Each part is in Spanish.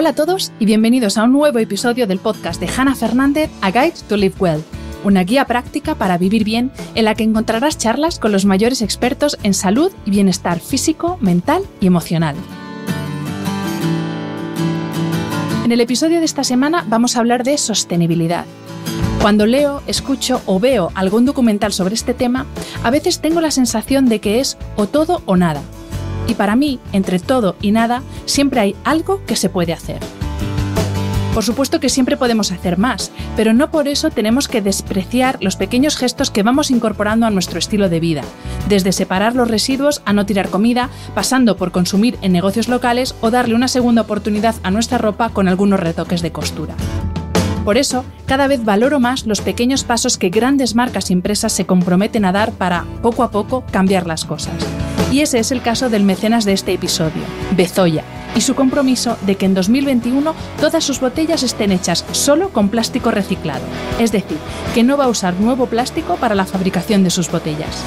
Hola a todos y bienvenidos a un nuevo episodio del podcast de Hannah Fernández, A Guide to Live Well, una guía práctica para vivir bien en la que encontrarás charlas con los mayores expertos en salud y bienestar físico, mental y emocional. En el episodio de esta semana vamos a hablar de sostenibilidad. Cuando leo, escucho o veo algún documental sobre este tema, a veces tengo la sensación de que es o todo o nada, y para mí, entre todo y nada, siempre hay algo que se puede hacer. Por supuesto que siempre podemos hacer más, pero no por eso tenemos que despreciar los pequeños gestos que vamos incorporando a nuestro estilo de vida, desde separar los residuos a no tirar comida, pasando por consumir en negocios locales o darle una segunda oportunidad a nuestra ropa con algunos retoques de costura. Por eso, cada vez valoro más los pequeños pasos que grandes marcas y empresas se comprometen a dar para, poco a poco, cambiar las cosas. Y ese es el caso del mecenas de este episodio, Bezoya, y su compromiso de que en 2021 todas sus botellas estén hechas solo con plástico reciclado, es decir, que no va a usar nuevo plástico para la fabricación de sus botellas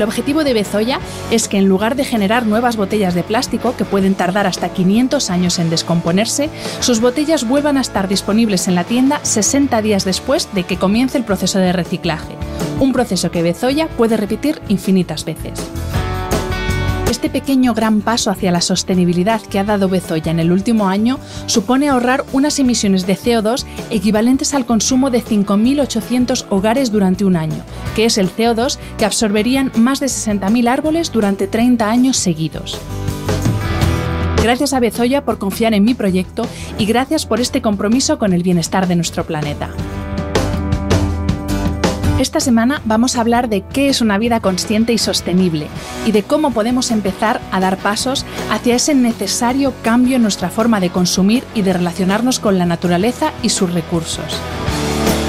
el objetivo de Bezoya es que en lugar de generar nuevas botellas de plástico que pueden tardar hasta 500 años en descomponerse, sus botellas vuelvan a estar disponibles en la tienda 60 días después de que comience el proceso de reciclaje, un proceso que Bezoya puede repetir infinitas veces. Este pequeño gran paso hacia la sostenibilidad que ha dado Bezoya en el último año supone ahorrar unas emisiones de CO2 equivalentes al consumo de 5.800 hogares durante un año, que es el CO2 que absorberían más de 60.000 árboles durante 30 años seguidos. Gracias a Bezoya por confiar en mi proyecto y gracias por este compromiso con el bienestar de nuestro planeta. Esta semana vamos a hablar de qué es una vida consciente y sostenible y de cómo podemos empezar a dar pasos hacia ese necesario cambio en nuestra forma de consumir y de relacionarnos con la naturaleza y sus recursos.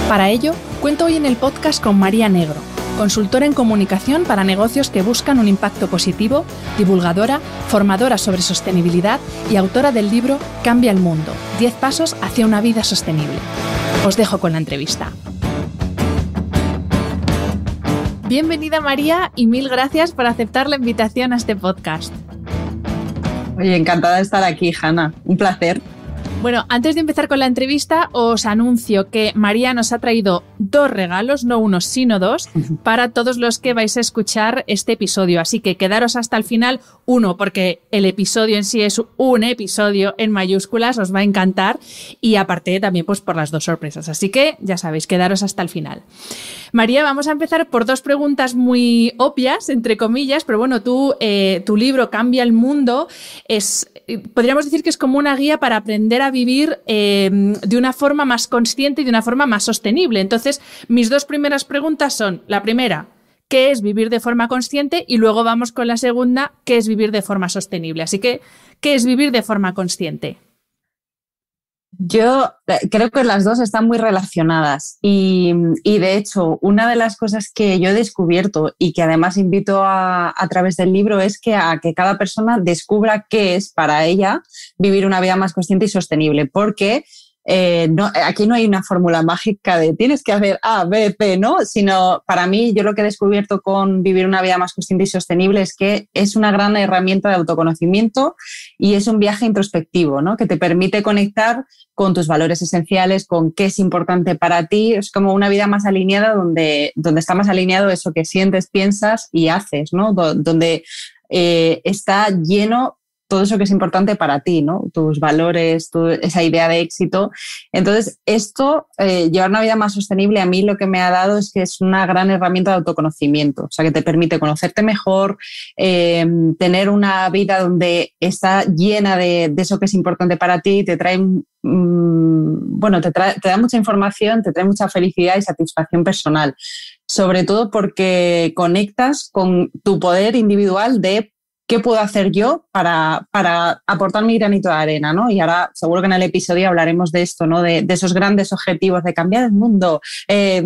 Para ello, cuento hoy en el podcast con María Negro, consultora en comunicación para negocios que buscan un impacto positivo, divulgadora, formadora sobre sostenibilidad y autora del libro Cambia el Mundo, 10 Pasos hacia una vida sostenible. Os dejo con la entrevista. Bienvenida María y mil gracias por aceptar la invitación a este podcast. Oye, encantada de estar aquí, Hanna. Un placer. Bueno, antes de empezar con la entrevista, os anuncio que María nos ha traído dos regalos, no uno, sino dos, para todos los que vais a escuchar este episodio. Así que quedaros hasta el final, uno, porque el episodio en sí es un episodio en mayúsculas, os va a encantar, y aparte también pues por las dos sorpresas. Así que ya sabéis, quedaros hasta el final. María, vamos a empezar por dos preguntas muy obvias, entre comillas, pero bueno, tú, eh, tu libro Cambia el Mundo, es, eh, podríamos decir que es como una guía para aprender a vivir em, de una forma más consciente y de una forma más sostenible. Entonces, mis dos primeras preguntas son, la primera, ¿qué es vivir de forma consciente? Y luego vamos con la segunda, ¿qué es vivir de forma sostenible? Así que, ¿qué es vivir de forma consciente? Yo eh, creo que las dos están muy relacionadas y, de hecho una de las cosas que yo he descubierto y que además invito a, a través del libro es que a que cada persona descubra qué es para ella vivir una vida más consciente y sostenible, porque eh, no, eh, aquí no hay una fórmula mágica de tienes que hacer A, B, P, ¿no? Sino para mí, yo lo que he descubierto con vivir una vida más consciente y sostenible es que es una gran herramienta de autoconocimiento y es un viaje introspectivo, ¿no? Que te permite conectar con tus valores esenciales, con qué es importante para ti. Es como una vida más alineada donde, donde está más alineado eso que sientes, piensas y haces, ¿no? donde eh, está lleno todo eso que es importante para ti, ¿no? Tus valores, esa idea de éxito. Entonces, esto, eh, llevar una vida más sostenible, a mí lo que me ha dado es que es una gran herramienta de autoconocimiento, o sea, que te permite conocerte mejor, eh, tener una vida donde está llena de, eso que es importante para ti, te trae, mm, bueno, te, te da mucha información, te trae mucha felicidad y satisfacción personal sobre todo porque conectas con tu poder individual de ¿qué puedo hacer yo para, aportar mi granito de arena? Y ahora seguro que en el episodio hablaremos de esto, ¿no? de, esos grandes objetivos, de cambiar el mundo, eh,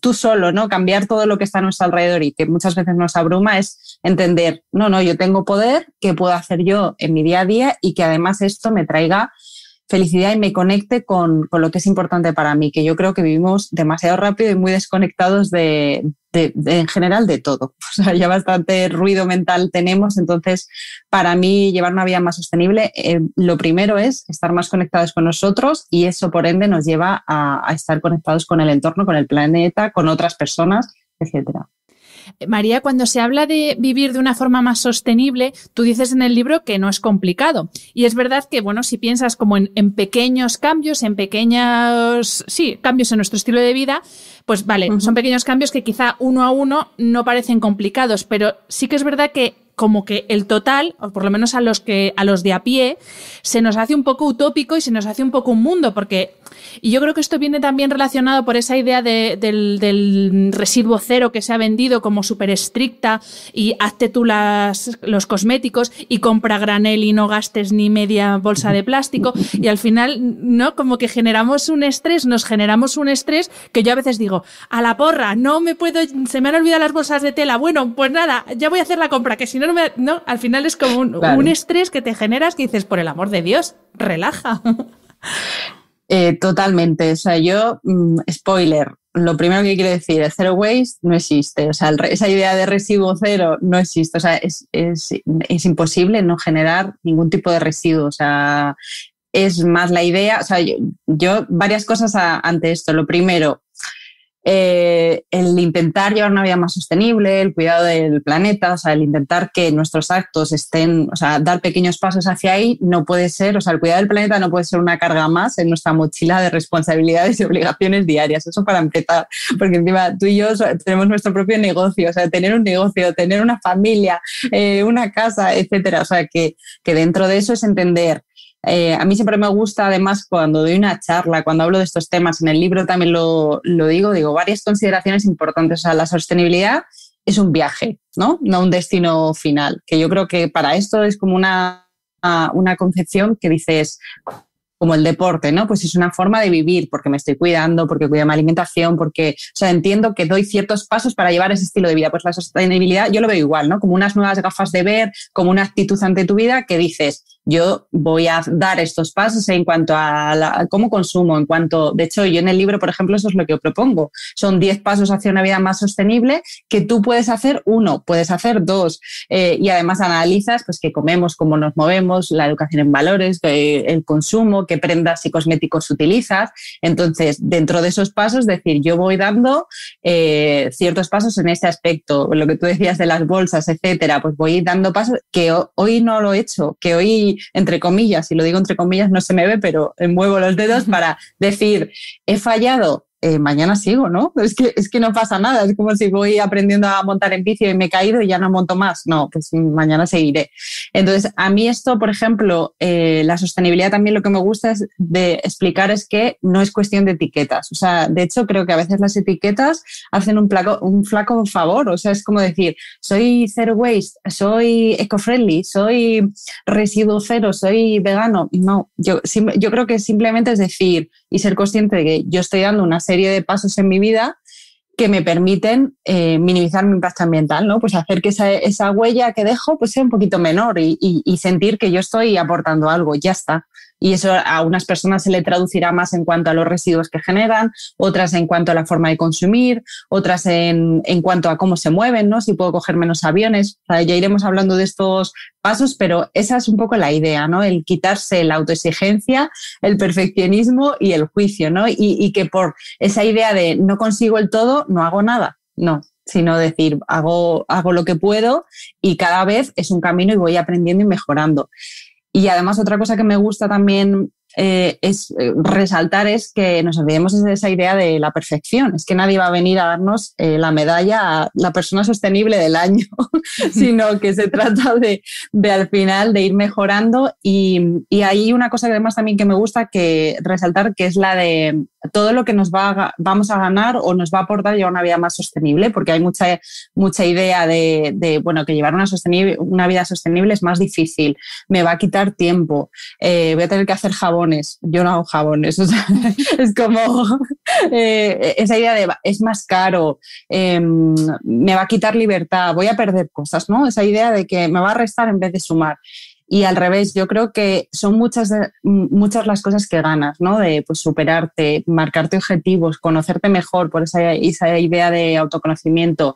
tú solo, ¿no? cambiar todo lo que está a nuestro alrededor y que muchas veces nos abruma, es entender, no, no, yo tengo poder, ¿qué puedo hacer yo en mi día a día y que además esto me traiga felicidad y me conecte con, lo que es importante para mí, que yo creo que vivimos demasiado rápido y muy desconectados de, en general de todo. O sea, ya bastante ruido mental tenemos, entonces para mí llevar una vida más sostenible, eh, lo primero es estar más conectados con nosotros y eso por ende nos lleva a, a estar conectados con el entorno, con el planeta, con otras personas, etcétera. María, cuando se habla de vivir de una forma más sostenible, tú dices en el libro que no es complicado. Y es verdad que, bueno, si piensas como en, pequeños cambios, en pequeños, sí, cambios en nuestro estilo de vida, pues vale, son pequeños cambios que quizá uno a uno no parecen complicados, pero sí que es verdad que como que el total, o por lo menos a los que a los de a pie, se nos hace un poco utópico y se nos hace un poco un mundo, porque y yo creo que esto viene también relacionado por esa idea del, del, residuo cero que se ha vendido como súper estricta y hazte tú los cosméticos y compra granel y no gastes ni media bolsa de plástico y al final, ¿no? Como que generamos un estrés, nos generamos un estrés que yo a veces digo, a la porra, no me puedo, se me han olvidado las bolsas de tela, bueno, pues nada, ya voy a hacer la compra, que si no ¿no? Al final es como un, estrés que te generas que dices, por el amor de Dios, relaja. Eh, totalmente. O sea, yo, mm, spoiler, lo primero que quiero decir es zero waste no existe. O sea, esa idea de residuo cero no existe. O sea, es, imposible no generar ningún tipo de residuo. O sea, es más la idea. O sea, yo, varias cosas ante esto. Lo primero, eh, el intentar llevar una vida más sostenible, el cuidado del planeta, o sea, el intentar que nuestros actos estén, o sea, dar pequeños pasos hacia ahí, no puede ser, o sea, el cuidado del planeta no puede ser una carga más en nuestra mochila de responsabilidades y obligaciones diarias. Eso para empezar, porque encima tú y yo tenemos nuestro propio negocio, o sea, tener un negocio, tener una familia, eh, una casa, etcétera. O sea, que dentro de eso es entender eh, a mí siempre me gusta, además, cuando doy una charla, cuando hablo de estos temas, en el libro también lo, digo, digo varias consideraciones importantes. O sea, la sostenibilidad es un viaje, ¿no? No un destino final. Que yo creo que para esto es como una, una concepción que dices, como el deporte, ¿no? Pues es una forma de vivir, porque me estoy cuidando, porque cuido mi alimentación, porque, o sea, entiendo que doy ciertos pasos para llevar ese estilo de vida. Pues la sostenibilidad yo lo veo igual, ¿no? Como unas nuevas gafas de ver, como una actitud ante tu vida que dices, yo voy a dar estos pasos en cuanto a, cómo consumo, en cuanto, de hecho, yo en el libro, por ejemplo, eso es lo que propongo. Son 10 pasos hacia una vida más sostenible que tú puedes hacer uno, puedes hacer dos. Eh, y además analizas pues, qué comemos, cómo nos movemos, la educación en valores, el consumo, qué prendas y cosméticos utilizas. Entonces, dentro de esos pasos, decir, yo voy dando eh, ciertos pasos en este aspecto, lo que tú decías de las bolsas, etcétera, pues voy dando pasos que hoy no lo he hecho, que hoy entre comillas, y lo digo entre comillas, no se me ve, pero eh, muevo los dedos para decir, he fallado eh, mañana sigo, ¿no? Es que, es que no pasa nada, es como si voy aprendiendo a montar en bici y me he caído y ya no monto más. No, pues mañana seguiré. Entonces, a mí esto, por ejemplo, eh, la sostenibilidad también lo que me gusta es de explicar es que no es cuestión de etiquetas. O sea, de hecho, creo que a veces las etiquetas hacen un, flaco favor. O sea, es como decir, soy zero waste, soy eco-friendly, soy residuo cero, soy vegano. No, yo creo que simplemente es decir, y ser consciente de que yo estoy dando una serie de pasos en mi vida que me permiten eh, minimizar mi impacto ambiental, ¿no? Pues hacer que esa, esa huella que dejo pues sea un poquito menor y, sentir que yo estoy aportando algo, ya está y eso a unas personas se le traducirá más en cuanto a los residuos que generan, otras en cuanto a la forma de consumir, otras en, cuanto a cómo se mueven, ¿no? si puedo coger menos aviones. ya iremos hablando de estos pasos, pero esa es un poco la idea, ¿no? el quitarse la autoexigencia, el perfeccionismo y el juicio, ¿no? y, que por esa idea de no consigo el todo, no hago nada. No, sino decir, hago, hago lo que puedo y cada vez es un camino y voy aprendiendo y mejorando. Y además otra cosa que me gusta también eh, es eh, resaltar es que nos olvidemos de esa idea de la perfección. Es que nadie va a venir a darnos eh, la medalla a la persona sostenible del año, sino que se trata de, al final de ir mejorando. Y, y hay una cosa que además también que me gusta que resaltar, que es la de todo lo que nos va vamos a ganar o nos va a aportar llevar una vida más sostenible, porque hay mucha, mucha idea de, bueno, que llevar una, sostenible, una vida sostenible es más difícil, me va a quitar tiempo, voy a tener que hacer jabón yo no hago jabones. es como eh, esa idea de es más caro, em, me va a quitar libertad, voy a perder cosas, ¿no? Esa idea de que me va a restar en vez de sumar. Y al revés, yo creo que son muchas, muchas las cosas que ganas, ¿no? De pues, superarte, marcarte objetivos, conocerte mejor por esa, esa idea de autoconocimiento.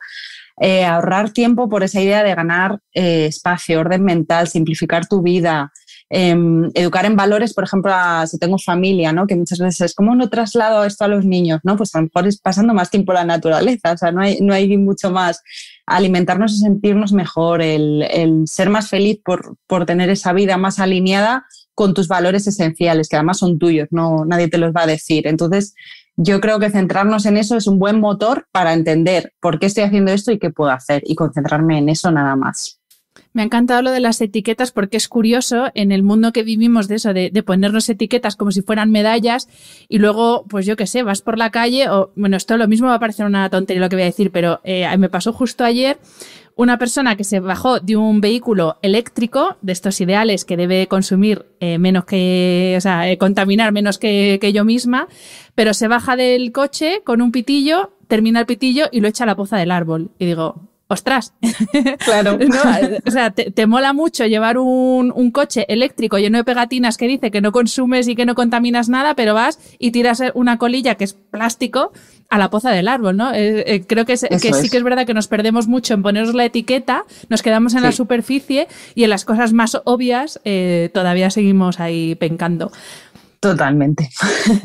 Eh, ahorrar tiempo por esa idea de ganar eh, espacio, orden mental, simplificar tu vida, Em, educar en valores, por ejemplo, si tengo familia, ¿no? Que muchas veces es como no traslado esto a los niños, ¿no? Pues a lo mejor es pasando más tiempo la naturaleza, o sea, no hay, no hay mucho más. Alimentarnos y sentirnos mejor, el, el ser más feliz por, por tener esa vida más alineada con tus valores esenciales, que además son tuyos, no, nadie te los va a decir. Entonces, yo creo que centrarnos en eso es un buen motor para entender por qué estoy haciendo esto y qué puedo hacer y concentrarme en eso nada más. Me ha encantado lo de las etiquetas porque es curioso en el mundo que vivimos de eso, de, ponernos etiquetas como si fueran medallas y luego, pues yo qué sé, vas por la calle o, bueno, esto lo mismo va a parecer una tontería lo que voy a decir, pero eh, me pasó justo ayer una persona que se bajó de un vehículo eléctrico, de estos ideales que debe consumir eh, menos que, o sea, eh, contaminar menos que yo misma, pero se baja del coche con un pitillo, termina el pitillo y lo echa a la poza del árbol. Y digo, ostras, claro. no, o sea, te, mola mucho llevar un, coche eléctrico lleno de pegatinas que dice que no consumes y que no contaminas nada, pero vas y tiras una colilla que es plástico a la poza del árbol, ¿no? Eh, eh, creo que, sí que es verdad que nos perdemos mucho en ponernos la etiqueta, nos quedamos en la superficie y en las cosas más obvias eh, todavía seguimos ahí pencando. Totalmente.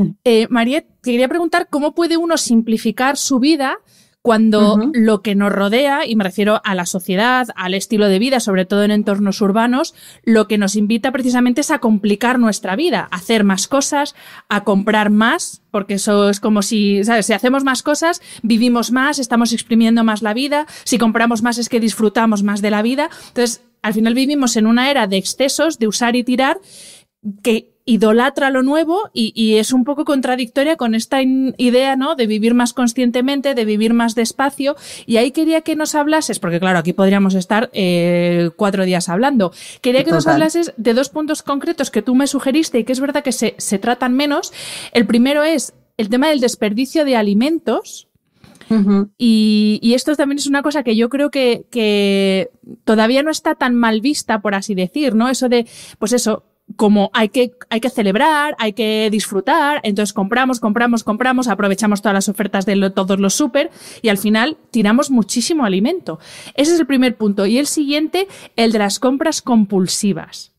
Mariet, te quería preguntar cómo puede uno simplificar su vida cuando lo que nos rodea, y me refiero a la sociedad, al estilo de vida, sobre todo en entornos urbanos, lo que nos invita precisamente es a complicar nuestra vida, a hacer más cosas, a comprar más, porque eso es como si, ¿sabes? Si hacemos más cosas, vivimos más, estamos exprimiendo más la vida, si compramos más es que disfrutamos más de la vida. Entonces, al final vivimos en una era de excesos, de usar y tirar, que idolatra lo nuevo y, es un poco contradictoria con esta idea, ¿no? De vivir más conscientemente, de vivir más despacio. Y ahí quería que nos hablases, porque claro, aquí podríamos estar eh, cuatro días hablando. Quería que nos hablases de dos puntos concretos que tú me sugeriste y que es verdad que se, tratan menos. El primero es el tema del desperdicio de alimentos. y, esto también es una cosa que yo creo que, que, todavía no está tan mal vista, por así decir, ¿no? Eso de, pues eso, como hay que, hay que celebrar, hay que disfrutar, entonces compramos, compramos, compramos, aprovechamos todas las ofertas de todos los super y al final tiramos muchísimo alimento. Ese es el primer punto. Y el siguiente, el de las compras compulsivas.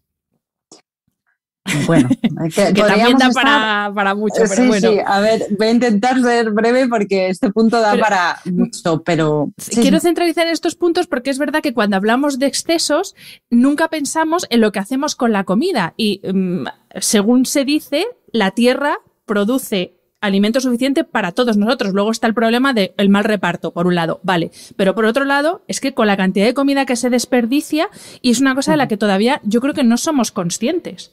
Bueno, que, también da para, para, mucho, sí, Sí, a ver, voy a intentar ser breve porque este punto da para mucho, pero... quiero centralizar estos puntos porque es verdad que cuando hablamos de excesos nunca pensamos en lo que hacemos con la comida y mm, según se dice, la tierra produce alimento suficiente para todos nosotros. Luego está el problema del mal reparto, por un lado, vale. Pero por otro lado, es que con la cantidad de comida que se desperdicia, y es una cosa de la que todavía yo creo que no somos conscientes.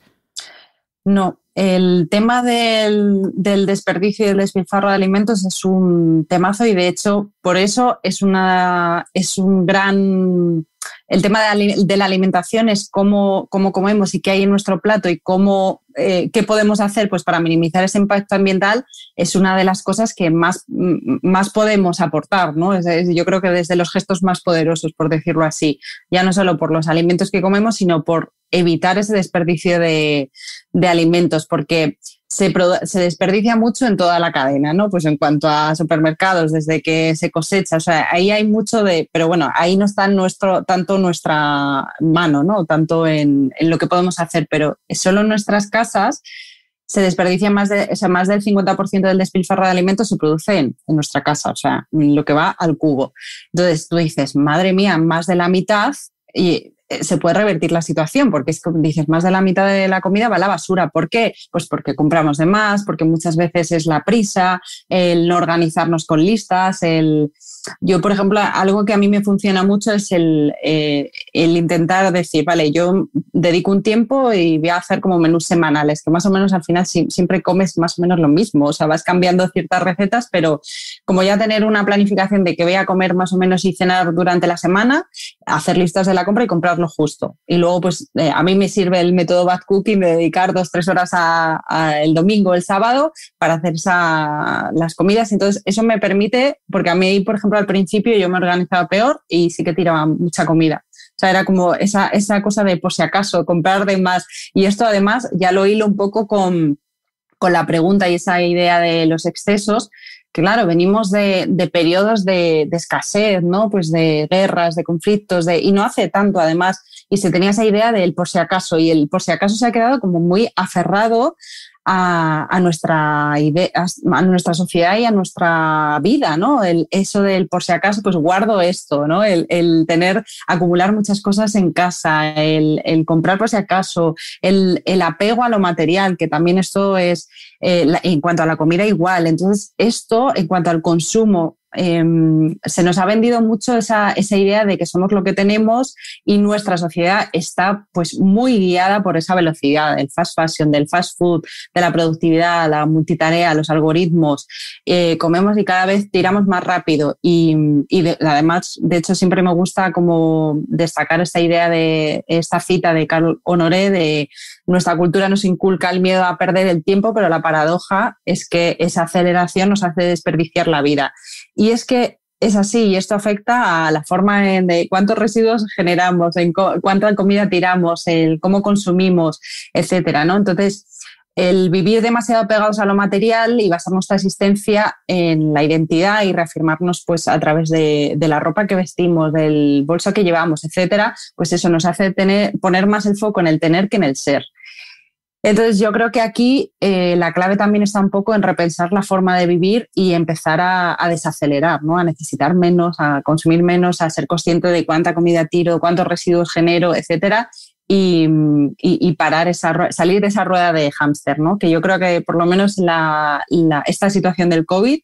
No, el tema del, del, desperdicio y del despilfarro de alimentos es un temazo y de hecho por eso es una es un gran el tema de, la alimentación es cómo, cómo comemos y qué hay en nuestro plato y cómo eh, qué podemos hacer pues, para minimizar ese impacto ambiental es una de las cosas que más, más podemos aportar. ¿no? yo creo que desde los gestos más poderosos, por decirlo así, ya no solo por los alimentos que comemos, sino por evitar ese desperdicio de, de alimentos, porque se, desperdicia mucho en toda la cadena, ¿no? Pues en cuanto a supermercados, desde que se cosecha, o sea, ahí hay mucho de, pero bueno, ahí no está nuestro, tanto nuestra mano, ¿no? Tanto en, lo que podemos hacer, pero solo en nuestras casas se desperdicia más, de, o sea, más del 50% del despilfarro de alimentos se produce en, en, nuestra casa, o sea, lo que va al cubo. Entonces tú dices, madre mía, más de la mitad y eh, se puede revertir la situación, porque es como dices, más de la mitad de la comida va a la basura. ¿Por qué? Pues porque compramos de más, porque muchas veces es la prisa, el no organizarnos con listas, el... Yo, por ejemplo, algo que a mí me funciona mucho es el, eh, intentar decir, vale, yo dedico un tiempo y voy a hacer como menús semanales, que más o menos al final siempre comes más o menos lo mismo, o sea, vas cambiando ciertas recetas, pero como ya tener una planificación de que voy a comer más o menos y cenar durante la semana, hacer listas de la compra y comprar lo justo. Y luego, pues eh, a mí me sirve el método bad cooking de dedicar dos, tres horas a, el domingo, el sábado, para hacer las comidas. Entonces, eso me permite, porque a mí, por ejemplo, al principio yo me organizaba peor y sí que tiraba mucha comida. O sea, era como esa, esa cosa de, por si acaso, comprar de más. Y esto además ya lo hilo un poco con, con la pregunta y esa idea de los excesos, claro, venimos de, periodos de, escasez, ¿no? Pues de guerras, de conflictos, de, y no hace tanto además. Y se tenía esa idea del por si acaso, y el por si acaso se ha quedado como muy aferrado a, nuestra idea, a nuestra sociedad y a nuestra vida, ¿no? El, eso del por si acaso, pues guardo esto, ¿no? El, tener, acumular muchas cosas en casa, el comprar por si acaso, el apego a lo material, que también esto es eh, en cuanto a la comida igual. Entonces, esto en cuanto al consumo, em, se nos ha vendido mucho esa, idea de que somos lo que tenemos y nuestra sociedad está pues muy guiada por esa velocidad del fast fashion, del fast food, de la productividad, la multitarea, los algoritmos. Eh, comemos y cada vez tiramos más rápido y, además, de hecho, siempre me gusta como destacar esta idea de esta cita de Carl Honoré de nuestra cultura nos inculca el miedo a perder el tiempo, pero la paradoja es que esa aceleración nos hace desperdiciar la vida. Y es que es así y esto afecta a la forma en de cuántos residuos generamos, en cuánta comida tiramos, el cómo consumimos, etcétera, ¿no? Entonces, el vivir demasiado pegados a lo material y basar nuestra existencia en la identidad y reafirmarnos pues, a través de, la ropa que vestimos, del bolso que llevamos, etcétera, pues eso nos hace poner más el foco en el tener que en el ser. Entonces yo creo que aquí eh, la clave también está un poco en repensar la forma de vivir y empezar a, desacelerar, ¿no? a necesitar menos, a consumir menos, a ser consciente de cuánta comida tiro, cuántos residuos genero, etcétera, y, parar esa salir de esa rueda de hámster, ¿no? Que yo creo que por lo menos esta situación del COVID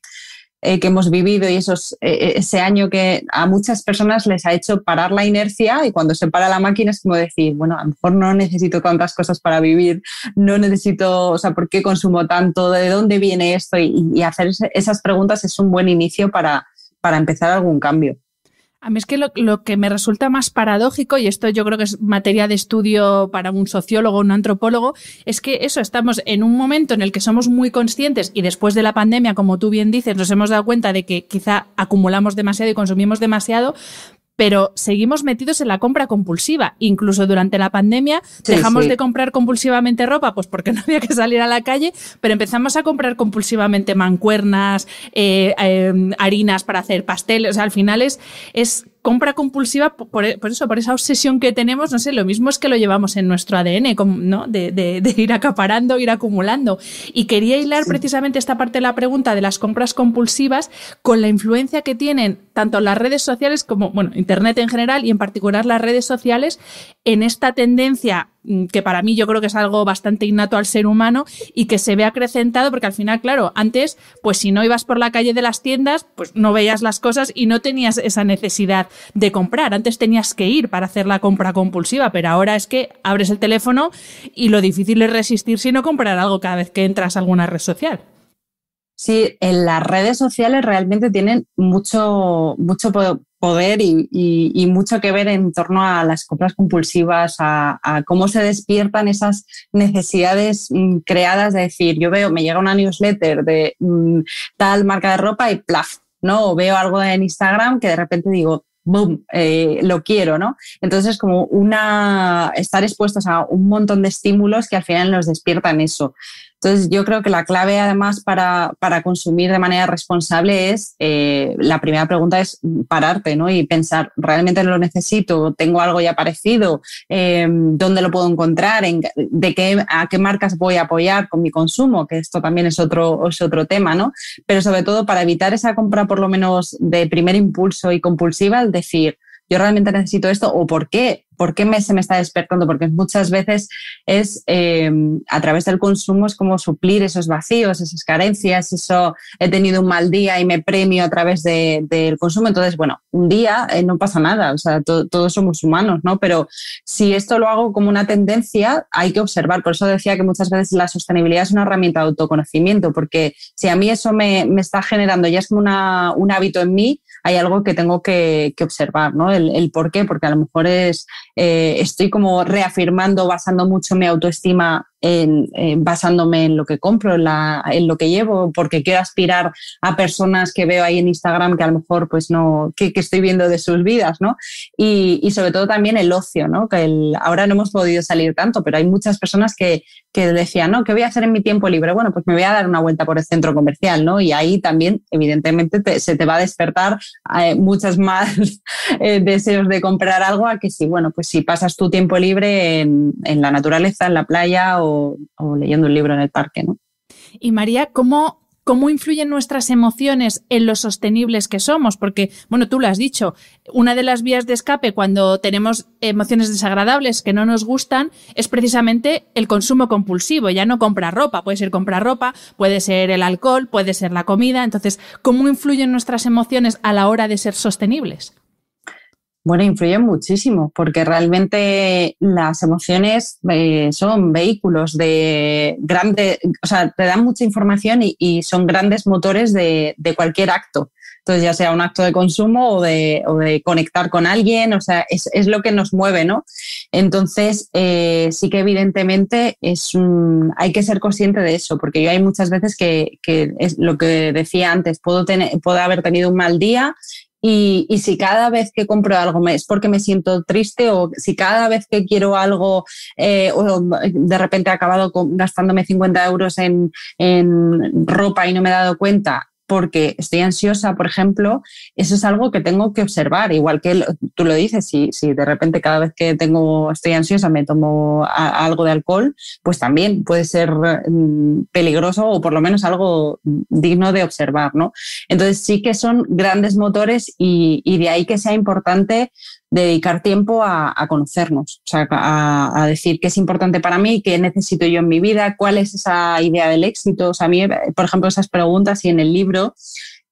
eh, que hemos vivido y esos, eh, eh, ese año que a muchas personas les ha hecho parar la inercia y cuando se para la máquina es como decir, bueno, a lo mejor no necesito tantas cosas para vivir, no necesito, o sea, ¿por qué consumo tanto? ¿De dónde viene esto? Y, y hacer esas preguntas es un buen inicio para, para empezar algún cambio. A mí es que lo, que me resulta más paradójico, y esto yo creo que es materia de estudio para un sociólogo, un antropólogo, es que eso, estamos en un momento en el que somos muy conscientes y después de la pandemia, como tú bien dices, nos hemos dado cuenta de que quizá acumulamos demasiado y consumimos demasiado, pero seguimos metidos en la compra compulsiva. Incluso durante la pandemia dejamos de comprar compulsivamente ropa, pues porque no había que salir a la calle, pero empezamos a comprar compulsivamente mancuernas, eh, eh, harinas para hacer pasteles. O sea, al final es compra compulsiva, e, por, eso, por esa obsesión que tenemos, no sé, lo mismo es que lo llevamos en nuestro ADN, ¿no? De, ir acaparando, ir acumulando. Y quería hilar precisamente esta parte de la pregunta de las compras compulsivas con la influencia que tienen tanto las redes sociales como, bueno, Internet en general y en particular las redes sociales en esta tendencia Mm, que para mí yo creo que es algo bastante innato al ser humano y que se ve acrecentado porque al final, claro, antes, pues si no ibas por la calle de las tiendas, pues no veías las cosas y no tenías esa necesidad de comprar. Antes tenías que ir para hacer la compra compulsiva, pero ahora es que abres el teléfono y lo difícil es resistir si no comprar algo cada vez que entras a alguna red social. Sí, en las redes sociales realmente tienen mucho, mucho poder y, mucho que ver en torno a las compras compulsivas, a, cómo se despiertan esas necesidades mm, creadas de decir, yo veo, me llega una newsletter de mm, tal marca de ropa y plaf, ¿no? O veo algo en Instagram que de repente digo, boom, eh, lo quiero, ¿no? Entonces, como una, estar expuestos a un montón de estímulos que al final nos despiertan eso. Entonces, yo creo que la clave además para, consumir de manera responsable es, eh, la primera pregunta es pararte y pensar, ¿realmente lo necesito? ¿Tengo algo ya parecido? Em, ¿Dónde lo puedo encontrar? ¿De qué, a qué marcas voy a apoyar con mi consumo? Que esto también es otro, es otro tema, ¿no? Pero sobre todo para evitar esa compra por lo menos de primer impulso y compulsiva, al decir, yo realmente necesito esto o por qué por qué me, se me está despertando, porque muchas veces es eh, a través del consumo es como suplir esos vacíos, esas carencias, eso he tenido un mal día y me premio a través del consumo. Entonces, bueno, un día eh, no pasa nada, o sea, todos somos humanos, ¿no? Pero si esto lo hago como una tendencia, hay que observar. Por eso decía que muchas veces la sostenibilidad es una herramienta de autoconocimiento, porque si a mí eso me, está generando, ya es como un hábito en mí, hay algo que tengo que, observar, ¿no? El, el por qué, porque a lo mejor es eh, estoy como reafirmando, basando mucho mi autoestima basándome en lo que compro, en, lo que llevo, porque quiero aspirar a personas que veo ahí en Instagram que a lo mejor pues no, que, estoy viendo de sus vidas, ¿no? Y, sobre todo también el ocio, ¿no? ahora no hemos podido salir tanto, pero hay muchas personas que, decían, no, ¿qué voy a hacer en mi tiempo libre? Bueno, pues me voy a dar una vuelta por el centro comercial, ¿no? Y ahí también, evidentemente, se te va a despertar eh, muchas más eh, deseos de comprar algo a que si, bueno, pues si pasas tu tiempo libre en la naturaleza, en la playa o o, leyendo un libro en el parque, ¿no? Y María, ¿cómo cómo influyen nuestras emociones en lo sostenibles que somos, porque, bueno, tú lo has dicho, una de las vías de escape cuando tenemos emociones desagradables que no nos gustan es precisamente el consumo compulsivo, ya no comprar ropa, puede ser comprar ropa, puede ser el alcohol, puede ser la comida, entonces, ¿cómo influyen nuestras emociones a la hora de ser sostenibles? Bueno, influyen muchísimo, porque realmente las emociones eh, son vehículos de grandes, o sea, te dan mucha información y, son grandes motores de, cualquier acto. Entonces, ya sea un acto de consumo o de, conectar con alguien, o sea, es, lo que nos mueve, ¿no? Entonces, eh, sí que evidentemente es hay que ser consciente de eso, porque yo hay muchas veces que, que es lo que decía antes, puedo, tener, puedo haber tenido un mal día y, si cada vez que compro algo es porque me siento triste o si cada vez que quiero algo eh, de repente he acabado gastándome 50 euros en, en ropa y no me he dado cuenta, porque estoy ansiosa, por ejemplo, eso es algo que tengo que observar, igual que tú lo dices, si, de repente cada vez que tengo, estoy ansiosa me tomo algo de alcohol, pues también puede ser mm, peligroso o por lo menos algo digno de observar, ¿no? Entonces sí que son grandes motores y, y de ahí que sea importante dedicar tiempo a, conocernos, o sea, a, decir qué es importante para mí, qué necesito yo en mi vida, cuál es esa idea del éxito. O sea, por ejemplo, esas preguntas y en el libro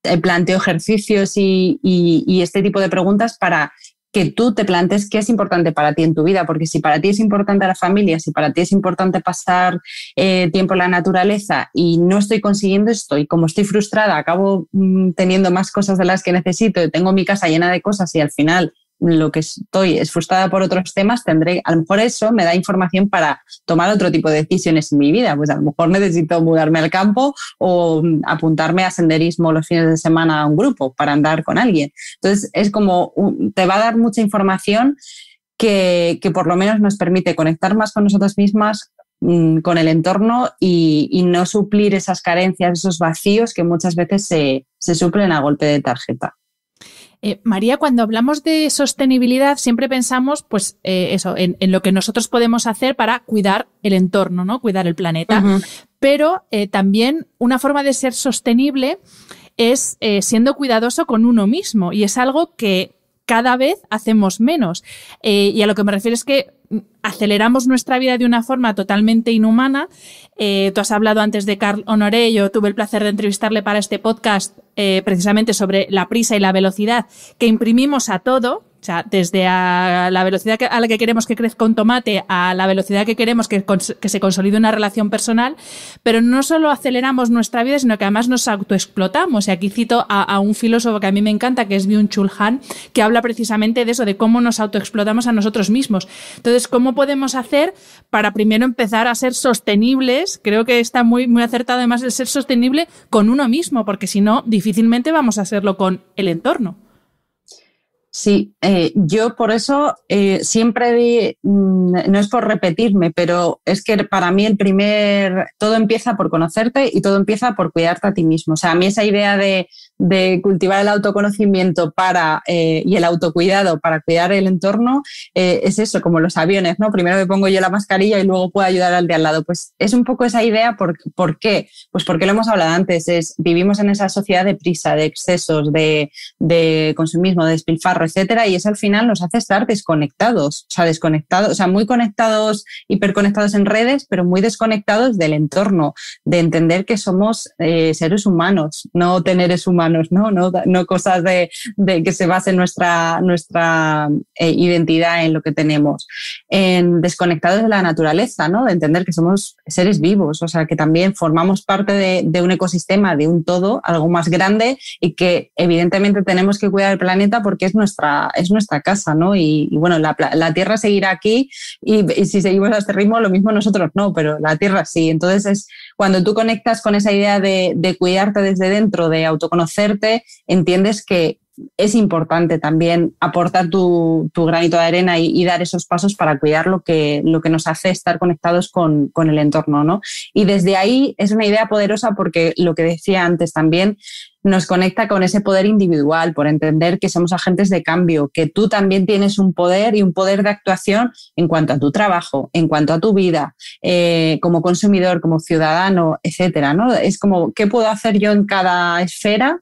eh, planteo ejercicios y, este tipo de preguntas para que tú te plantes qué es importante para ti en tu vida, porque si para ti es importante la familia, si para ti es importante pasar eh, tiempo en la naturaleza y no estoy consiguiendo esto y como estoy frustrada acabo mm, teniendo más cosas de las que necesito, tengo mi casa llena de cosas y al final lo que estoy es frustrada por otros temas, tendré, a lo mejor eso me da información para tomar otro tipo de decisiones en mi vida. Pues a lo mejor necesito mudarme al campo o mm, apuntarme a senderismo los fines de semana a un grupo para andar con alguien. Entonces, es como, te va a dar mucha información que, por lo menos nos permite conectar más con nosotros mismas, mm, con el entorno y, no suplir esas carencias, esos vacíos que muchas veces se, se suplen a golpe de tarjeta. Eh, María, cuando hablamos de sostenibilidad, siempre pensamos, pues, eh, eso, en, lo que nosotros podemos hacer para cuidar el entorno, ¿no? Cuidar el planeta. Pero eh, también una forma de ser sostenible es siendo cuidadoso con uno mismo. Y es algo que cada vez hacemos menos. y a lo que me refiero es que aceleramos nuestra vida de una forma totalmente inhumana. Eh, tú has hablado antes de Carl Honoré, yo tuve el placer de entrevistarle para este podcast eh, precisamente sobre la prisa y la velocidad que imprimimos a todo. O sea, desde la velocidad a la que queremos que crezca un tomate a la velocidad que queremos que, se consolide una relación personal, pero no solo aceleramos nuestra vida, sino que además nos autoexplotamos. Y aquí cito a, un filósofo que a mí me encanta, que es Byung-Chul Han, que habla precisamente de eso, de cómo nos autoexplotamos a nosotros mismos. Entonces, ¿cómo podemos hacer para primero empezar a ser sostenibles? Creo que está muy, muy acertado además el ser sostenible con uno mismo, porque si no, difícilmente vamos a hacerlo con el entorno. Sí, eh, yo por eso eh, siempre di, mm, no es por repetirme, pero es que para mí el primer, todo empieza por conocerte y todo empieza por cuidarte a ti mismo. O sea, a mí esa idea de de cultivar el autoconocimiento para, eh, y el autocuidado para cuidar el entorno eh, es eso, como los aviones, ¿no? Primero me pongo yo la mascarilla y luego puedo ayudar al de al lado. Pues es un poco esa idea, ¿por, qué? Pues porque lo hemos hablado antes, es vivimos en esa sociedad de prisa, de excesos, de, consumismo, de despilfarro, etcétera, y eso al final nos hace estar desconectados, o sea, desconectados, o sea, muy conectados, hiperconectados en redes, pero muy desconectados del entorno, de entender que somos eh, seres humanos, no tener es ¿no? No, no cosas de, que se base nuestra, nuestra eh, identidad en lo que tenemos. En desconectados de la naturaleza, ¿no? De entender que somos seres vivos, o sea, que también formamos parte de, un ecosistema, de un todo, algo más grande y que evidentemente tenemos que cuidar el planeta porque es nuestra, es nuestra casa, ¿no? Y, bueno, la, la, Tierra seguirá aquí y, si seguimos a este ritmo, lo mismo nosotros no, pero la Tierra sí. Entonces es cuando tú conectas con esa idea de, de cuidarte desde dentro, de autoconocimiento, entiendes que es importante también aportar tu, granito de arena y, dar esos pasos para cuidar lo que, lo que nos hace estar conectados con, el entorno, Y desde ahí es una idea poderosa porque lo que decía antes también nos conecta con ese poder individual, por entender que somos agentes de cambio, que tú también tienes un poder y un poder de actuación en cuanto a tu trabajo, en cuanto a tu vida, eh, como consumidor, como ciudadano, etcétera, ¿no? Es como, ¿qué puedo hacer yo en cada esfera?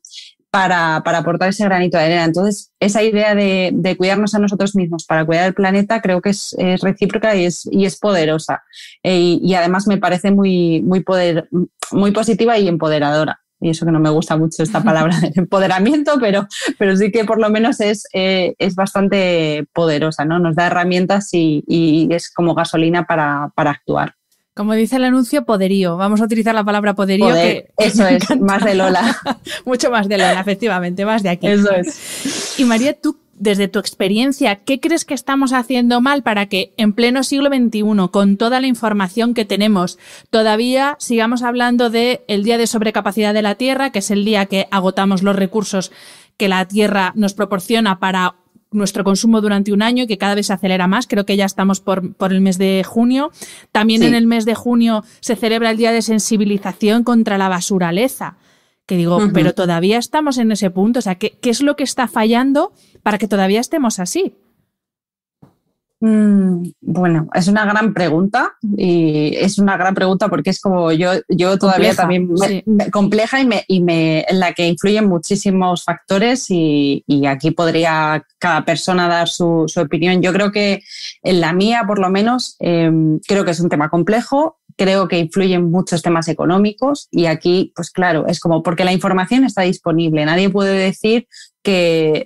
para, aportar ese granito de arena. Entonces, esa idea de, cuidarnos a nosotros mismos para cuidar el planeta creo que es, recíproca y es, y es poderosa. Eh, y además me parece muy, muy, poder, muy positiva y empoderadora. Y eso que no me gusta mucho esta palabra de empoderamiento, pero, pero sí que por lo menos es, eh, es bastante poderosa, ¿no? Nos da herramientas y, es como gasolina para actuar. Como dice el anuncio, poderío. Vamos a utilizar la palabra poderío. que eso es, más de Lola. Mucho más de Lola, efectivamente, más de aquí. Eso es. Y María, tú, desde tu experiencia, ¿qué crees que estamos haciendo mal para que en pleno siglo XXI, con toda la información que tenemos, todavía sigamos hablando de el día de sobrecapacidad de la Tierra, que es el día que agotamos los recursos que la Tierra nos proporciona para nuestro consumo durante un año y que cada vez se acelera más. Creo que ya estamos por, por el mes de junio. También en el mes de junio se celebra el Día de Sensibilización contra la Basuraleza. Que digo, pero todavía estamos en ese punto. O sea, ¿qué es lo que está fallando para que todavía estemos así? Mm, bueno, es una gran pregunta y es una gran pregunta porque es como yo, yo todavía también compleja y, me, y me, en la que influyen muchísimos factores y, aquí podría cada persona dar su, opinión. Yo creo que en la mía, por lo menos, em, creo que es un tema complejo, creo que influyen muchos temas económicos y aquí, pues claro, es como porque la información está disponible, nadie puede decir que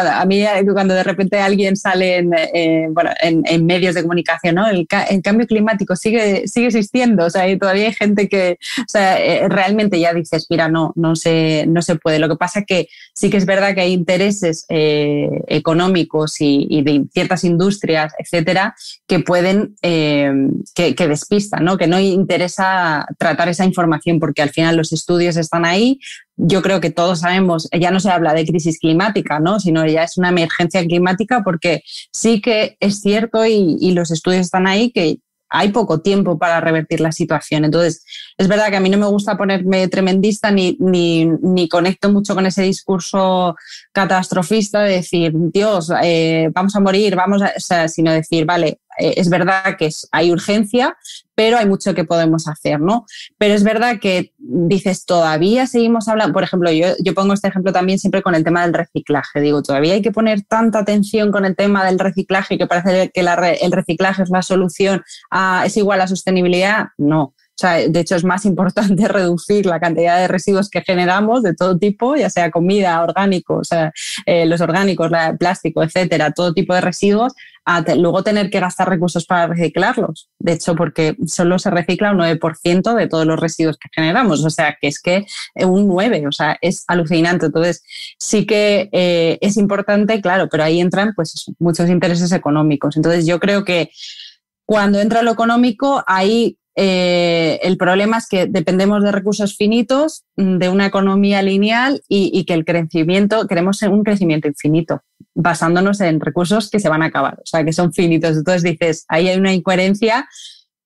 a mí eh, cuando de repente alguien sale en, eh, medios de comunicación, el, cambio climático sigue, sigue existiendo, o sea, todavía hay gente que eh, realmente ya dices, mira, no, no se, no se puede. Lo que pasa es que sí que es verdad que hay intereses económicos y, de ciertas industrias, etcétera, que pueden, que, despistan, ¿no? que no interesa tratar esa información porque al final los estudios están ahí, yo creo que todos sabemos, ya no se habla de crisis climática, ¿no? sino ya es una emergencia climática porque sí que es cierto y, los estudios están ahí que hay poco tiempo para revertir la situación. Entonces, es verdad que a mí no me gusta ponerme tremendista ni, ni, ni conecto mucho con ese discurso catastrofista de decir, Dios, eh, vamos a morir, vamos a, sino decir, vale, eh, es verdad que hay urgencia, pero hay mucho que podemos hacer, ¿no? Pero es verdad que dices, todavía seguimos hablando, por ejemplo, yo, yo pongo este ejemplo también siempre con el tema del reciclaje, digo, todavía hay que poner tanta atención con el tema del reciclaje que parece que el reciclaje es la solución, es igual a sostenibilidad, no. O sea, de hecho, es más importante reducir la cantidad de residuos que generamos de todo tipo, ya sea comida, orgánicos, eh, los orgánicos, la, plástico, etcétera, todo tipo de residuos, a luego tener que gastar recursos para reciclarlos. De hecho, porque solo se recicla un 9% de todos los residuos que generamos. O sea, que es que un 9%, o sea, es alucinante. Entonces, sí que eh, es importante, claro, pero ahí entran pues, muchos intereses económicos. Entonces, yo creo que cuando entra lo económico, ahí eh, el problema es que dependemos de recursos finitos, mm, de una economía lineal y, y, que el crecimiento, queremos un crecimiento infinito, basándonos en recursos que se van a acabar, o sea, que son finitos. Entonces dices, ahí hay una incoherencia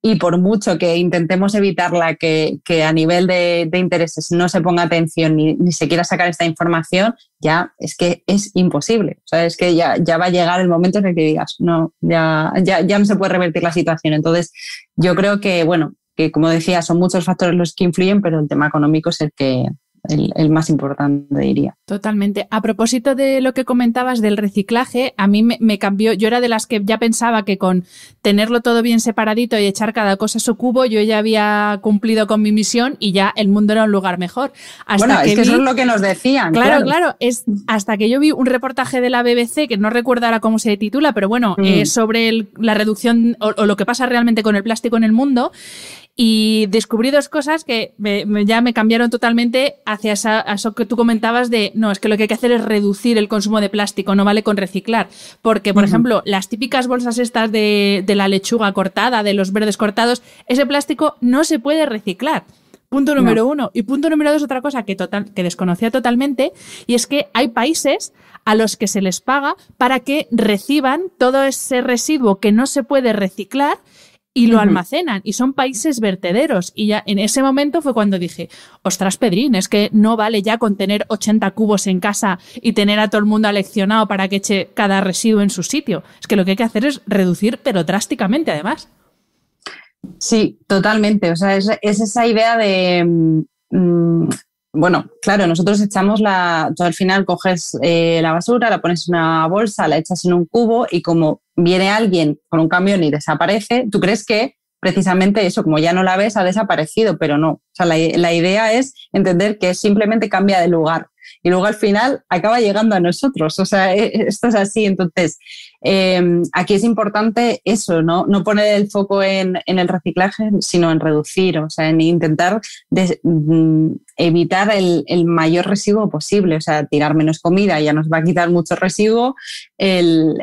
y por mucho que intentemos evitarla, que, a nivel de, intereses no se ponga atención ni, se quiera sacar esta información, ya es que es imposible. O sea, es que ya, ya va a llegar el momento en el que digas, no, ya, ya, ya no se puede revertir la situación. Entonces, yo creo que, bueno, que como decía, son muchos factores los que influyen, pero el tema económico es el que, el, más importante, diría. Totalmente. A propósito de lo que comentabas del reciclaje, a mí me, cambió, yo era de las que ya pensaba que con tenerlo todo bien separadito y echar cada cosa a su cubo, yo ya había cumplido con mi misión y ya el mundo era un lugar mejor. Hasta bueno, es que eso es lo que nos decían. Claro, claro, es hasta que yo vi un reportaje de la BBC, que no recuerdo ahora cómo se titula, pero bueno, eh, mm. sobre la reducción o lo que pasa realmente con el plástico en el mundo, y descubrí dos cosas que ya me cambiaron totalmente hacia eso que tú comentabas de, no, es que lo que hay que hacer es reducir el consumo de plástico, no vale con reciclar. Porque, por ejemplo, las típicas bolsas estas de, la lechuga cortada, de los verdes cortados, ese plástico no se puede reciclar. Punto número uno. Y punto número dos, otra cosa que, total, que desconocía totalmente, y es que hay países a los que se les paga para que reciban todo ese residuo que no se puede reciclar y lo almacenan y son países vertederos. Y ya en ese momento fue cuando dije, ostras, Pedrín, es que no vale ya con tener 80 cubos en casa y tener a todo el mundo aleccionado para que eche cada residuo en su sitio. Es que lo que hay que hacer es reducir, pero drásticamente además. Sí, totalmente. O sea, es, esa idea de... Mm, mm, bueno, claro, nosotros echamos la... al final coges eh, la basura, la pones en una bolsa, la echas en un cubo y como viene alguien con un camión y desaparece, tú crees que precisamente eso, como ya no la ves, ha desaparecido, pero no. O sea, la, la idea es entender que simplemente cambia de lugar y luego al final acaba llegando a nosotros. O sea, e, e, esto es así. Entonces, em, aquí es importante eso, ¿no? No poner el foco en, el reciclaje, sino en reducir, o sea, en intentar mm, evitar el, mayor residuo posible. O sea, tirar menos comida ya nos va a quitar mucho residuo. El,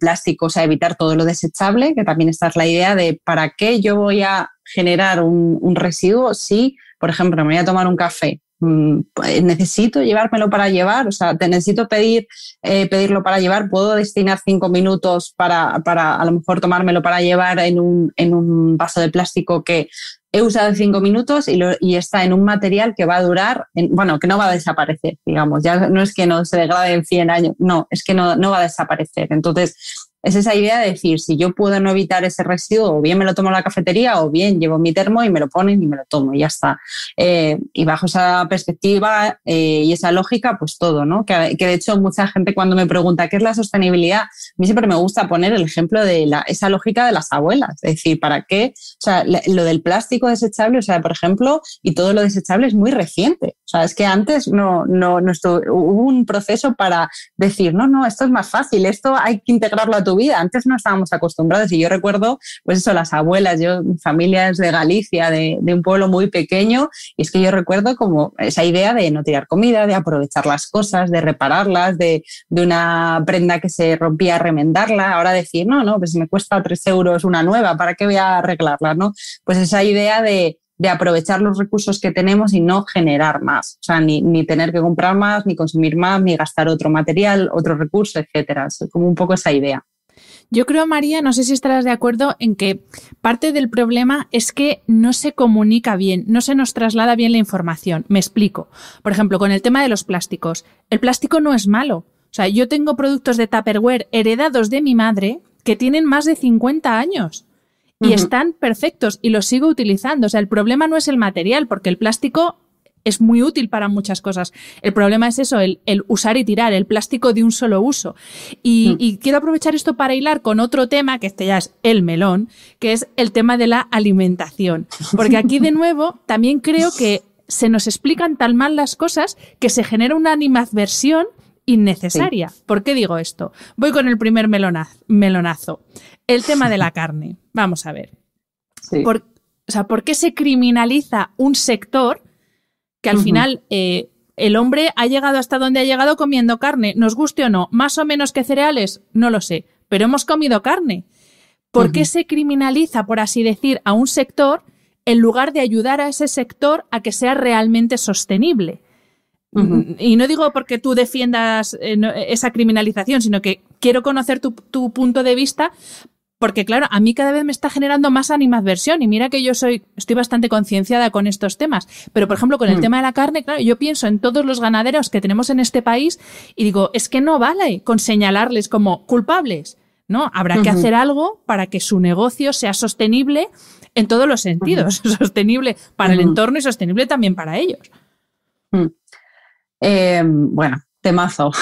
plástico, o sea, evitar todo lo desechable, que también está la idea de para qué yo voy a generar un, un residuo si, por ejemplo, me voy a tomar un café Mm, necesito llevármelo para llevar, o sea, te necesito pedir, eh, pedirlo para llevar, puedo destinar cinco minutos para, a lo mejor tomármelo para llevar en un, en un vaso de plástico que he usado cinco minutos y, está en un material que va a durar, bueno, que no va a desaparecer, digamos, ya no es que no se degrade en 100 años, no, es que no, no va a desaparecer. Entonces, es esa idea de decir, si yo puedo no evitar ese residuo, o bien me lo tomo en la cafetería, o bien llevo mi termo y me lo ponen y me lo tomo, y ya está. Eh, y bajo esa perspectiva eh, y esa lógica, pues todo, ¿no? Que, de hecho mucha gente cuando me pregunta qué es la sostenibilidad, a mí siempre me gusta poner el ejemplo de esa lógica de las abuelas, es decir, ¿para qué? O sea, lo del plástico desechable, o sea, por ejemplo, y todo lo desechable es muy reciente. O sea, es que antes no, no, hubo un proceso para decir, no, no, esto es más fácil, esto hay que integrarlo a vida. Antes no estábamos acostumbrados y yo recuerdo, pues eso, las abuelas, yo, familias de Galicia, de, un pueblo muy pequeño, y es que yo recuerdo como esa idea de no tirar comida, de aprovechar las cosas, de repararlas, de, una prenda que se rompía, remendarla, ahora decir, no, no, pues me cuesta tres euros una nueva, ¿para qué voy a arreglarla? ¿no? Pues esa idea de, aprovechar los recursos que tenemos y no generar más. O sea, ni, ni, tener que comprar más, ni consumir más, ni gastar otro material, otro recurso, etcétera. Es como un poco esa idea. Yo creo, María, no sé si estarás de acuerdo en que parte del problema es que no se comunica bien, no se nos traslada bien la información. Me explico. Por ejemplo, con el tema de los plásticos. El plástico no es malo. O sea, yo tengo productos de Tupperware heredados de mi madre que tienen más de 50 años y están perfectos y los sigo utilizando. O sea, el problema no es el material, porque el plástico es muy útil para muchas cosas. El problema es eso, el, usar y tirar, el plástico de un solo uso. Hmm. Y, quiero aprovechar esto para hilar con otro tema, que este ya es el melón, que es el tema de la alimentación. Porque aquí de nuevo también creo que se nos explican tan mal las cosas que se genera una animadversión innecesaria. ¿Por qué digo esto? Voy con el primer melonazo. El tema de la carne. Vamos a ver. o sea, ¿por qué se criminaliza un sector que al final eh, el hombre ha llegado hasta donde ha llegado comiendo carne, nos guste o no, más o menos que cereales, no lo sé, pero hemos comido carne. ¿Por qué se criminaliza, por así decir, a un sector en lugar de ayudar a ese sector a que sea realmente sostenible? Y no digo porque tú defiendas eh, esa criminalización, sino que quiero conocer tu, tu, punto de vista porque claro, a mí cada vez me está generando más animadversión y mira que yo soy, estoy bastante concienciada con estos temas, pero por ejemplo con el mm. tema de la carne, claro, yo pienso en todos los ganaderos que tenemos en este país y digo, es que no vale con señalarles como culpables, ¿no? Habrá que hacer algo para que su negocio sea sostenible en todos los sentidos, sostenible para el entorno y sostenible también para ellos. Mm. Em, bueno, temazo.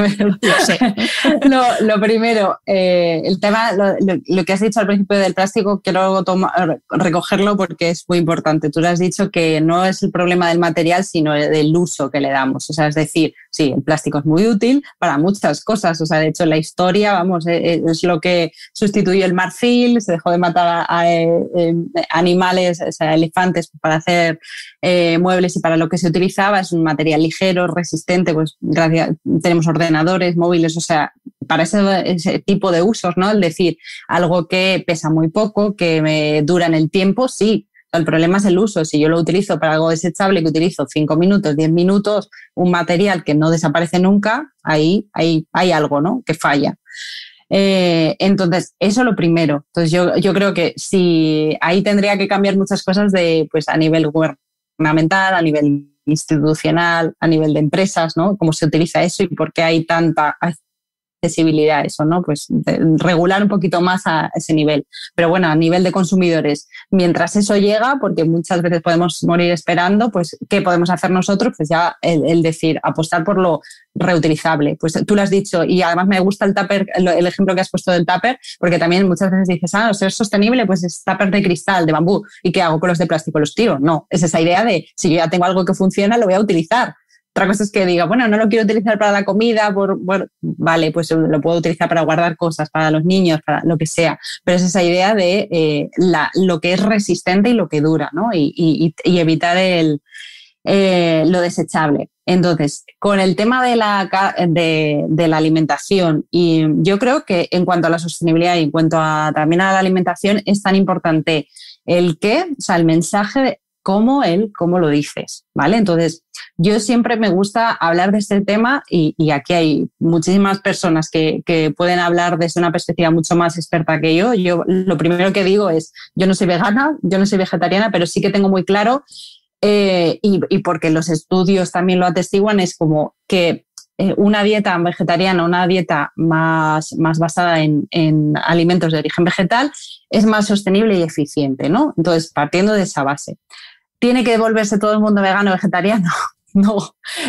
lo, primero, eh, el tema, lo, que has dicho al principio del plástico, quiero recogerlo porque es muy importante. Tú has dicho que no es el problema del material, sino del uso que le damos. O sea, es decir, sí, el plástico es muy útil para muchas cosas. O sea, de hecho, la historia, vamos, eh, eh, es lo que sustituyó el marfil, se dejó de matar a, eh, animales, o sea, elefantes para hacer muebles y para lo que se utilizaba. Es un material ligero, resistente, pues gracias, tenemos ordenadores, móviles, o sea, para ese, tipo de usos, ¿no? Es decir, algo que pesa muy poco, que dura en el tiempo, sí, el problema es el uso. Si yo lo utilizo para algo desechable que utilizo 5 minutos, 10 minutos, un material que no desaparece nunca, ahí, hay algo ¿no? que falla. Eh, entonces, eso lo primero. Entonces, yo, creo que si ahí tendría que cambiar muchas cosas de, pues, a nivel gubernamental, a nivel institucional, a nivel de empresas, ¿no? Cómo se utiliza eso y por qué hay tanta accesibilidad, eso, ¿no? Pues regular un poquito más a ese nivel. Pero bueno, a nivel de consumidores, mientras eso llega, porque muchas veces podemos morir esperando, pues ¿qué podemos hacer nosotros? Pues ya el, decir, apostar por lo reutilizable. Pues tú lo has dicho y además me gusta el tupper, el, ejemplo que has puesto del tupper, porque también muchas veces dices, ah, ¿ser sostenible, pues es tupper de cristal, de bambú. ¿Y qué hago con los de plástico? ¿Los tiro? No, es esa idea de si yo ya tengo algo que funciona, lo voy a utilizar otra cosa es que diga, bueno, no lo quiero utilizar para la comida, por, vale, pues lo puedo utilizar para guardar cosas, para los niños, para lo que sea. Pero es esa idea de eh, lo que es resistente y lo que dura, ¿no? Y, evitar el, eh, lo desechable. Entonces, con el tema de la, la alimentación, y yo creo que en cuanto a la sostenibilidad y en cuanto a, también a la alimentación, es tan importante el que, o sea, el mensaje como él, cómo lo dices, ¿vale? Entonces, yo siempre me gusta hablar de este tema y, aquí hay muchísimas personas que, pueden hablar desde una perspectiva mucho más experta que yo. Yo lo primero que digo es, yo no soy vegana, yo no soy vegetariana, pero sí que tengo muy claro, eh, y, porque los estudios también lo atestiguan, es como que eh, una dieta vegetariana, una dieta más, más basada en, en alimentos de origen vegetal, es más sostenible y eficiente, ¿no? Entonces, partiendo de esa base tiene que devolverse todo el mundo vegano vegetariano. no,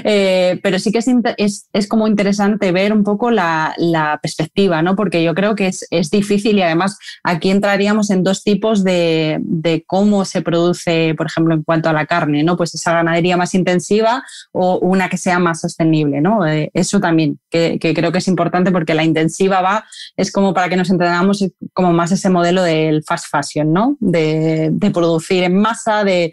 eh, pero sí que es, como interesante ver un poco la, perspectiva, ¿no? Porque yo creo que es, difícil y además aquí entraríamos en dos tipos de, de, cómo se produce, por ejemplo, en cuanto a la carne, ¿no? Pues esa ganadería más intensiva o una que sea más sostenible, ¿no? Eh, eso también, que, creo que es importante porque la intensiva va, es como para que nos entrenamos como más ese modelo del fast fashion, ¿no? De, producir en masa, de,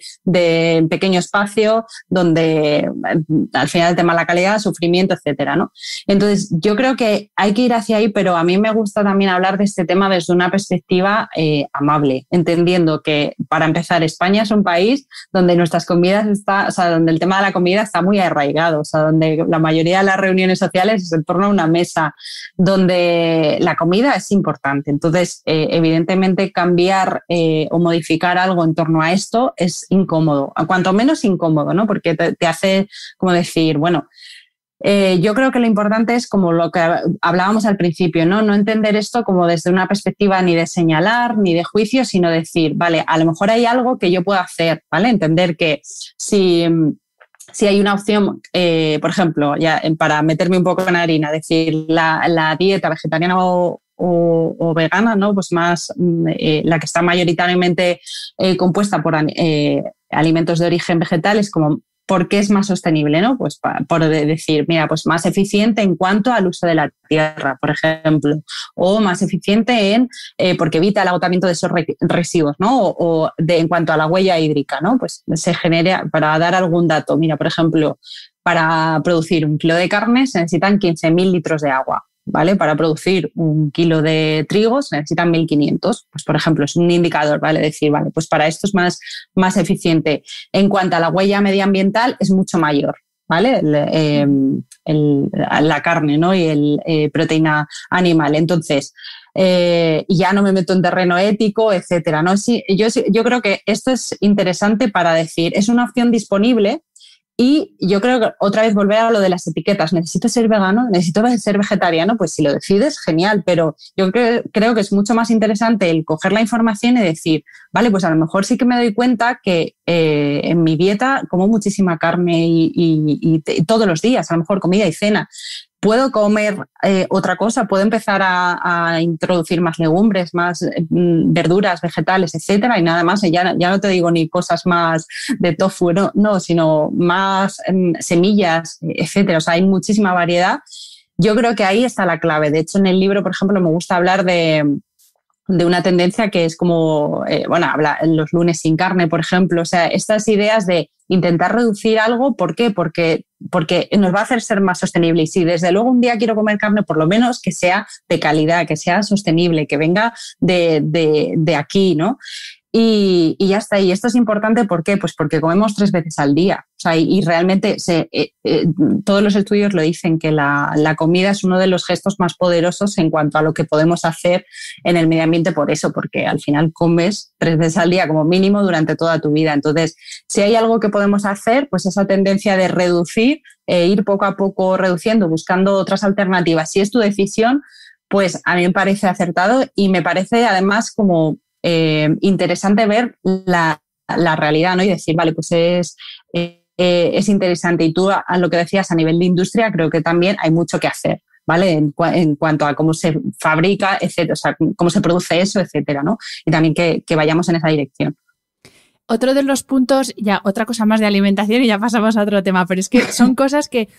pequeño espacio, donde eh, al final el tema de la calidad, sufrimiento, etcétera, ¿no? Entonces, yo creo que hay que ir hacia ahí, pero a mí me gusta también hablar de este tema desde una perspectiva eh, amable, entendiendo que, para empezar, España es un país donde nuestras comidas está, o sea, donde el tema de la comida está muy arraigado, o sea, donde la mayoría de las reuniones sociales es en torno a una mesa, donde la comida es importante. Entonces, eh, evidentemente, cambiar o modificar algo en torno a esto es incómodo, cuanto menos incómodo, ¿no? Porque te hace como decir, bueno, eh, yo creo que lo importante es como lo que hablábamos al principio, ¿no? No entender esto como desde una perspectiva ni de señalar ni de juicio, sino decir, vale, a lo mejor hay algo que yo pueda hacer, ¿vale? Entender que si, si hay una opción, eh, por ejemplo, ya para meterme un poco en harina, decir, la, dieta vegetariana o, vegana, ¿no? Pues más mm, eh, la que está mayoritariamente compuesta por alimentos de origen vegetal es como ¿por qué es más sostenible? ¿no? Pues por decir, mira, pues más eficiente en cuanto al uso de la tierra, por ejemplo, o más eficiente en eh, porque evita el agotamiento de esos residuos, ¿no? O, de, en cuanto a la huella hídrica, ¿no? Pues se genera, para dar algún dato, mira, por ejemplo, para producir un kilo de carne se necesitan 15.000 litros de agua. ¿vale? Para producir un kilo de trigo se necesitan 1500. Pues, por ejemplo, es un indicador, ¿vale? Decir, vale, pues para esto es más, más eficiente. En cuanto a la huella medioambiental, es mucho mayor, ¿vale? Em, la carne, ¿no? Y el eh, proteína animal. Entonces, eh, ya no me meto en terreno ético, etcétera. ¿no? yo, yo creo que esto es interesante para decir, es una opción disponible, y yo creo que otra vez volver a lo de las etiquetas. ¿Necesito ser vegano? ¿Necesito ser vegetariano? Pues si lo decides, genial. Pero yo creo, que es mucho más interesante el coger la información y decir, vale, pues a lo mejor sí que me doy cuenta que eh, en mi dieta como muchísima carne y, todos los días, a lo mejor comida y cena puedo comer eh, otra cosa, puedo empezar a, introducir más legumbres, más eh, verduras, vegetales, etcétera, y nada más. ya, no te digo ni cosas más de tofu, no, sino más em, semillas, etcétera. O sea, hay muchísima variedad. Yo creo que ahí está la clave. De hecho, en el libro, por ejemplo, me gusta hablar de, de una tendencia que es como, eh, bueno, habla los lunes sin carne, por ejemplo, o sea, estas ideas de intentar reducir algo, ¿por qué? Porque, porque nos va a hacer ser más sostenible. Y si desde luego un día quiero comer carne, por lo menos que sea de calidad, que sea sostenible, que venga de, de, de aquí, ¿no? Y, ya está. Y esto es importante, ¿por qué? Pues porque comemos tres veces al día. O sea, y, realmente se, eh, eh, todos los estudios lo dicen, que la, comida es uno de los gestos más poderosos en cuanto a lo que podemos hacer en el medio ambiente por eso, porque al final comes tres veces al día como mínimo durante toda tu vida. Entonces, si hay algo que podemos hacer, pues esa tendencia de reducir, e ir poco a poco reduciendo, buscando otras alternativas. Si es tu decisión, pues a mí me parece acertado y me parece además como eh, interesante ver la, realidad, ¿no? Y decir, vale, pues es, eh, es interesante. Y tú, a, lo que decías a nivel de industria, creo que también hay mucho que hacer, ¿vale? En, cuanto a cómo se fabrica, etcétera, o sea, cómo se produce eso, etcétera, ¿no? Y también que vayamos en esa dirección. Otro de los puntos, ya otra cosa más de alimentación y ya pasamos a otro tema, pero es que son cosas que,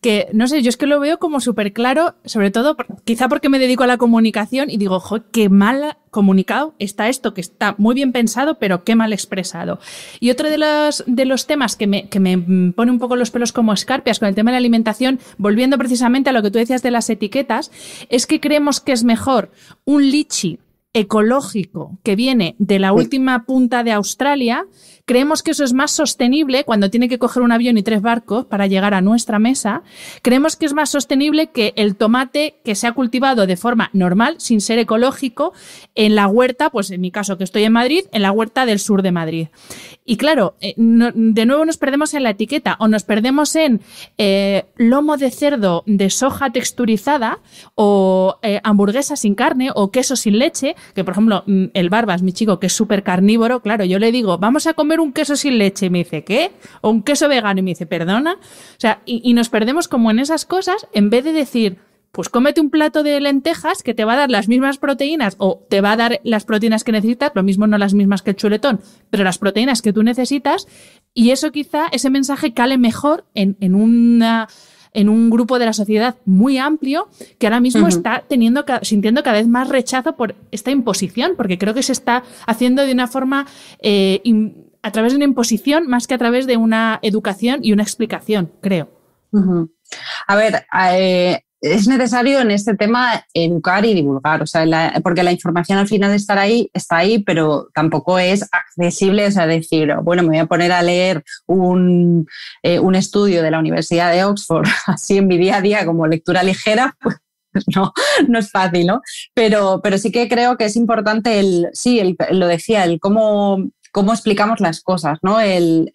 que no sé, yo es que lo veo como súper claro, sobre todo quizá porque me dedico a la comunicación y digo, jo, qué mal comunicado está esto, que está muy bien pensado, pero qué mal expresado. Y otro de los, de los temas que me, que me pone un poco los pelos como escarpias con el tema de la alimentación, volviendo precisamente a lo que tú decías de las etiquetas, es que creemos que es mejor un lichi ecológico que viene de la última punta de Australia, Creemos que eso es más sostenible cuando tiene que coger un avión y tres barcos para llegar a nuestra mesa. Creemos que es más sostenible que el tomate que se ha cultivado de forma normal, sin ser ecológico, en la huerta, pues en mi caso que estoy en Madrid, en la huerta del sur de Madrid. Y claro, eh, de nuevo nos perdemos en la etiqueta o nos perdemos en eh, lomo de cerdo de soja texturizada o eh, hamburguesa sin carne o queso sin leche, que por ejemplo mm, el Barbas, mi chico, que es súper carnívoro, claro, yo le digo, vamos a comer un queso sin leche. Y me dice, ¿qué? O un queso vegano. Y me dice, perdona. O sea, y, nos perdemos como en esas cosas en vez de decir, pues cómete un plato de lentejas que te va a dar las mismas proteínas o te va a dar las proteínas que necesitas, lo mismo no las mismas que el chuletón, pero las proteínas que tú necesitas y eso quizá, ese mensaje cale mejor en, una en un grupo de la sociedad muy amplio que ahora mismo está teniendo sintiendo cada vez más rechazo por esta imposición, porque creo que se está haciendo de una forma eh, a través de una imposición más que a través de una educación y una explicación, creo. A ver, eh, es necesario en este tema educar y divulgar, o sea, porque la información al final de estar ahí está ahí, pero tampoco es accesible, o sea, decir, bueno, me voy a poner a leer un, eh, estudio de la Universidad de Oxford, así en mi día a día como lectura ligera, pues no, no es fácil, ¿no? Pero, pero sí que creo que es importante el, sí, lo decía, el cómo cómo explicamos las cosas, ¿no? El,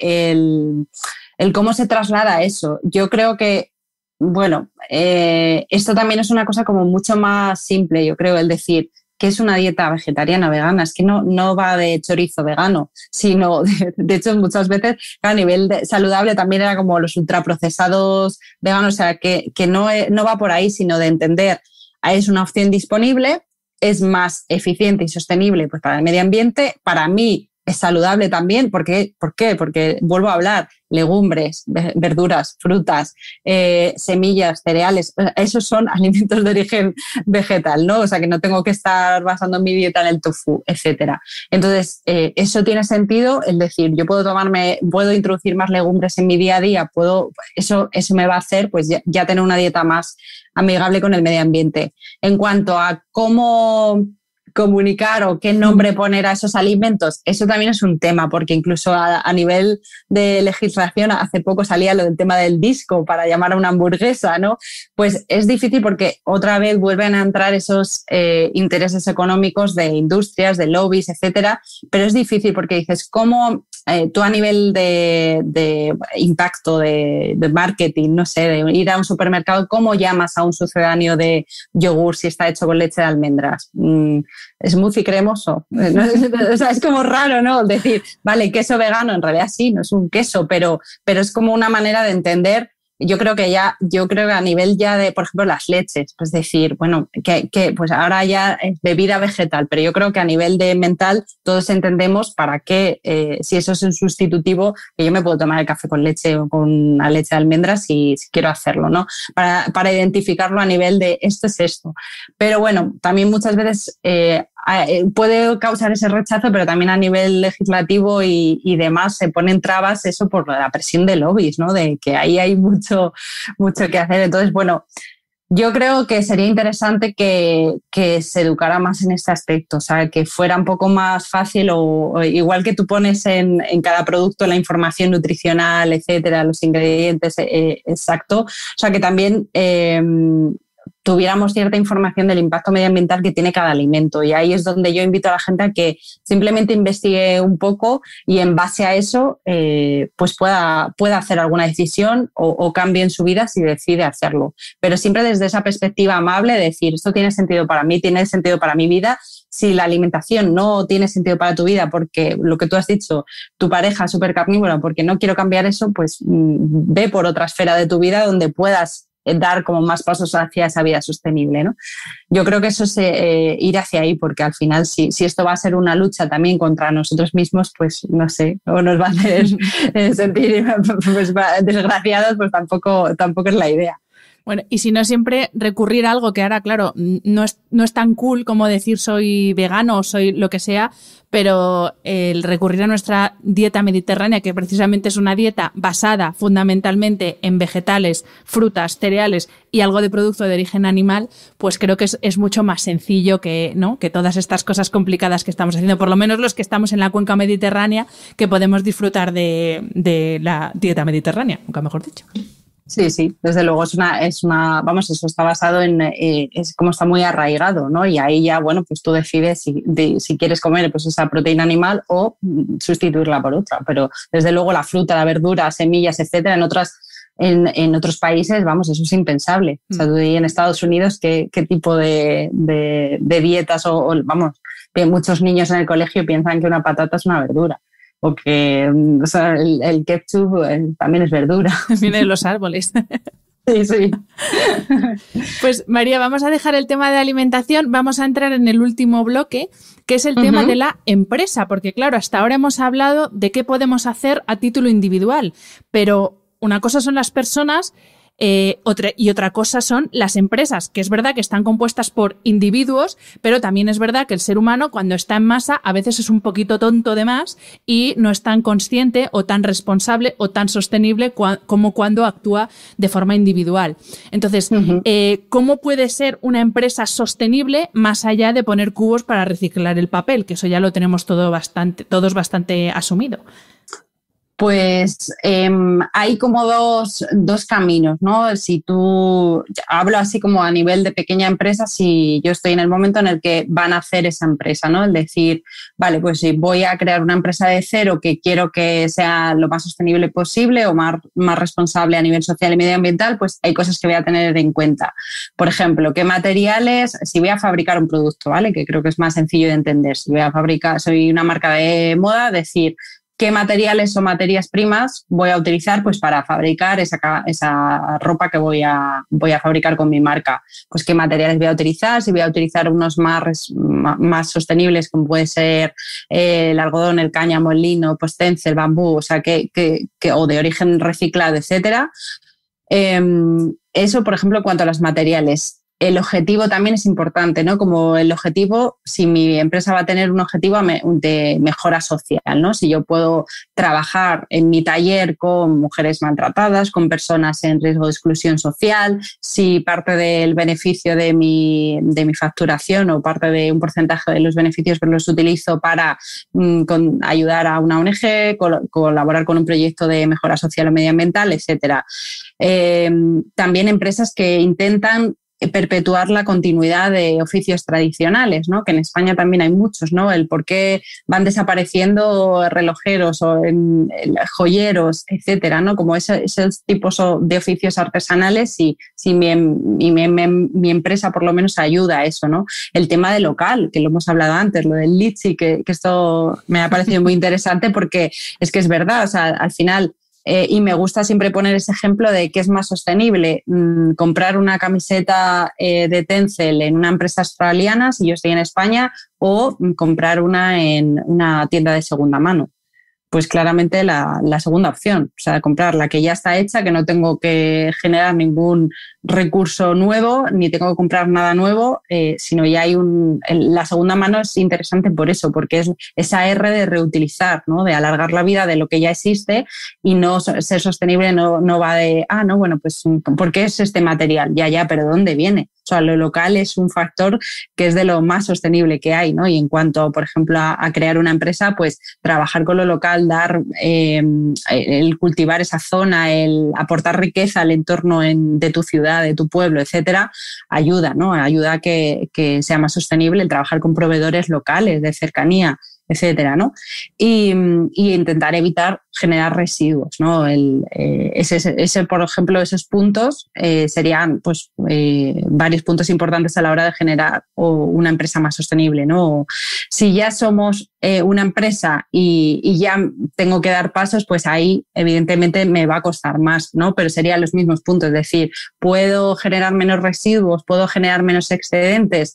cómo se traslada eso. Yo creo que, bueno, eh, esto también es una cosa como mucho más simple, yo creo, el decir que es una dieta vegetariana, vegana, es que no, no va de chorizo vegano, sino, de, hecho, muchas veces a nivel saludable también era como los ultraprocesados veganos, o sea, que, no, eh, no va por ahí, sino de entender, ah, es una opción disponible, es más eficiente y sostenible pues, para el medio ambiente, para mí es saludable también. porque ¿Por qué? Porque vuelvo a hablar, legumbres, verduras, frutas, eh, semillas, cereales, esos son alimentos de origen vegetal, ¿no? O sea, que no tengo que estar basando mi dieta en el tofu, etc. Entonces, eh, eso tiene sentido, es decir, yo puedo tomarme, puedo introducir más legumbres en mi día a día, puedo, eso, eso me va a hacer pues ya, ya tener una dieta más amigable con el medio ambiente. En cuanto a cómo comunicar o qué nombre poner a esos alimentos, eso también es un tema, porque incluso a, nivel de legislación hace poco salía lo del tema del disco para llamar a una hamburguesa, ¿no? Pues es difícil porque otra vez vuelven a entrar esos eh, intereses económicos de industrias, de lobbies, etcétera, pero es difícil porque dices, ¿cómo eh, tú a nivel de, impacto, de, marketing, no sé, de ir a un supermercado, ¿cómo llamas a un sucedáneo de yogur si está hecho con leche de almendras? Mm, es muy cremoso. es como raro, ¿no? Decir, vale, queso vegano, en realidad sí, no es un queso, pero, pero es como una manera de entender yo creo que ya, yo creo que a nivel ya de, por ejemplo, las leches, pues decir, bueno, que, que pues ahora ya es bebida vegetal, pero yo creo que a nivel de mental todos entendemos para qué, eh, si eso es un sustitutivo, que yo me puedo tomar el café con leche o con la leche de almendras si, quiero hacerlo, ¿no? Para, para, identificarlo a nivel de esto es esto. Pero bueno, también muchas veces eh, Ah, eh, puede causar ese rechazo, pero también a nivel legislativo y, demás se ponen trabas eso por la presión de lobbies, ¿no? De que ahí hay mucho, mucho que hacer. Entonces, bueno, yo creo que sería interesante que, se educara más en este aspecto, o sea, que fuera un poco más fácil o, igual que tú pones en, cada producto la información nutricional, etcétera, los ingredientes, eh, exacto, o sea, que también em, tuviéramos cierta información del impacto medioambiental que tiene cada alimento. Y ahí es donde yo invito a la gente a que simplemente investigue un poco y en base a eso eh, pues pueda, pueda, hacer alguna decisión o, o, cambie en su vida si decide hacerlo. Pero siempre desde esa perspectiva amable, decir, esto tiene sentido para mí, tiene sentido para mi vida. Si la alimentación no tiene sentido para tu vida porque lo que tú has dicho, tu pareja es súper carnívora porque no quiero cambiar eso, pues mm, ve por otra esfera de tu vida donde puedas eh, dar como más pasos hacia esa vida sostenible. ¿no? Yo creo que eso es eh, eh, ir hacia ahí, porque al final si, si, esto va a ser una lucha también contra nosotros mismos, pues no sé, o nos va a hacer sentir pues, desgraciados, pues tampoco, tampoco es la idea. Bueno, y si no siempre recurrir a algo que ahora, claro, no es, no es tan cool como decir soy vegano o soy lo que sea, pero el recurrir a nuestra dieta mediterránea, que precisamente es una dieta basada fundamentalmente en vegetales, frutas, cereales y algo de producto de origen animal, pues creo que es, mucho más sencillo que, ¿no? que todas estas cosas complicadas que estamos haciendo, por lo menos los que estamos en la cuenca mediterránea, que podemos disfrutar de, de la dieta mediterránea, nunca mejor dicho. Sí, sí, desde luego es una, es una vamos, eso está basado en, eh, es como está muy arraigado, ¿no? Y ahí ya, bueno, pues tú decides si, si quieres comer pues esa proteína animal o mm, sustituirla por otra, pero desde luego la fruta, la verdura, semillas, etcétera, en otras... En, en otros países, vamos, eso es impensable. O sea, y mm. en Estados Unidos, ¿qué, qué tipo de, de, dietas o, o, vamos, muchos niños en el colegio piensan que una patata es una verdura? o que mm, el, ketchup también es verdura. Viene de los árboles. Sí, sí. Pues María, vamos a dejar el tema de alimentación, vamos a entrar en el último bloque, que es el tema de la empresa, porque claro, hasta ahora hemos hablado de qué podemos hacer a título individual, pero una cosa son las personas eh, y otra cosa son las empresas, que es verdad que están compuestas por individuos, pero también es verdad que el ser humano cuando está en masa a veces es un poquito tonto de más y no es tan consciente o tan responsable o tan sostenible como cuando actúa de forma individual. Entonces, eh, ¿cómo puede ser una empresa sostenible más allá de poner cubos para reciclar el papel? Que eso ya lo tenemos todo bastante, todos bastante asumido pues em, hay como dos, caminos, ¿no? Si tú, hablo así como a nivel de pequeña empresa, si yo estoy en el momento en el que van a hacer esa empresa, ¿no? El decir, vale, pues si voy a crear una empresa de cero que quiero que sea lo más sostenible posible o más, más responsable a nivel social y medioambiental, pues hay cosas que voy a tener en cuenta. Por ejemplo, qué materiales, si voy a fabricar un producto, ¿vale? Que creo que es más sencillo de entender. Si voy a fabricar, soy una marca de moda, decir, qué materiales o materias primas voy a utilizar pues, para fabricar esa, ropa que voy a, voy a fabricar con mi marca. Pues qué materiales voy a utilizar, si voy a utilizar unos más, más sostenibles como puede ser eh, el algodón, el cáñamo, el lino, pues el bambú, o sea, que, que, o de origen reciclado, etcétera. Em, eso, por ejemplo, en cuanto a los materiales el objetivo también es importante, ¿no? Como el objetivo, si mi empresa va a tener un objetivo de mejora social, ¿no? Si yo puedo trabajar en mi taller con mujeres maltratadas, con personas en riesgo de exclusión social, si parte del beneficio de mi, facturación o parte de un porcentaje de los beneficios que los utilizo para mm, ayudar a una ONG, colaborar con un proyecto de mejora social o medioambiental, etcétera. Eh, también empresas que intentan eh, perpetuar la continuidad de oficios tradicionales, ¿no? que en España también hay muchos, ¿no? el por qué van desapareciendo relojeros o joyeros, etcétera, ¿no? como esos, tipos de oficios artesanales y, si mi, empresa por lo menos ayuda a eso. ¿no? El tema de local, que lo hemos hablado antes, lo del litchi, que, que esto me ha parecido muy interesante porque es que es verdad, o sea, al final eh, y me gusta siempre poner ese ejemplo de qué es más sostenible mm, comprar una camiseta eh, de Tencel en una empresa australiana si yo estoy en España o mm, comprar una en una tienda de segunda mano pues claramente la, segunda opción, o sea, comprar la que ya está hecha, que no tengo que generar ningún recurso nuevo, ni tengo que comprar nada nuevo, eh, sino ya hay un... La segunda mano es interesante por eso, porque es esa R de reutilizar, ¿no? de alargar la vida de lo que ya existe y no ser sostenible no, va de, ah, no, bueno, pues, ¿por qué es este material? Ya, ya, pero ¿dónde viene? O sea, lo local es un factor que es de lo más sostenible que hay, ¿no? Y en cuanto, por ejemplo, a crear una empresa, pues trabajar con lo local dar, em, el cultivar esa zona, el aportar riqueza al entorno de tu ciudad, de tu pueblo, etcétera, ayuda, ¿no? Ayuda a que sea más sostenible el trabajar con proveedores locales de cercanía etcétera, ¿no? Y, intentar evitar generar residuos, ¿no? Eh, ese, por ejemplo, esos puntos eh, serían pues, eh, varios puntos importantes a la hora de generar una empresa más sostenible, ¿no? si ya somos una empresa y, ya tengo que dar pasos, pues ahí evidentemente me va a costar más, ¿no? Pero serían los mismos puntos, es decir, puedo generar menos residuos, puedo generar menos excedentes,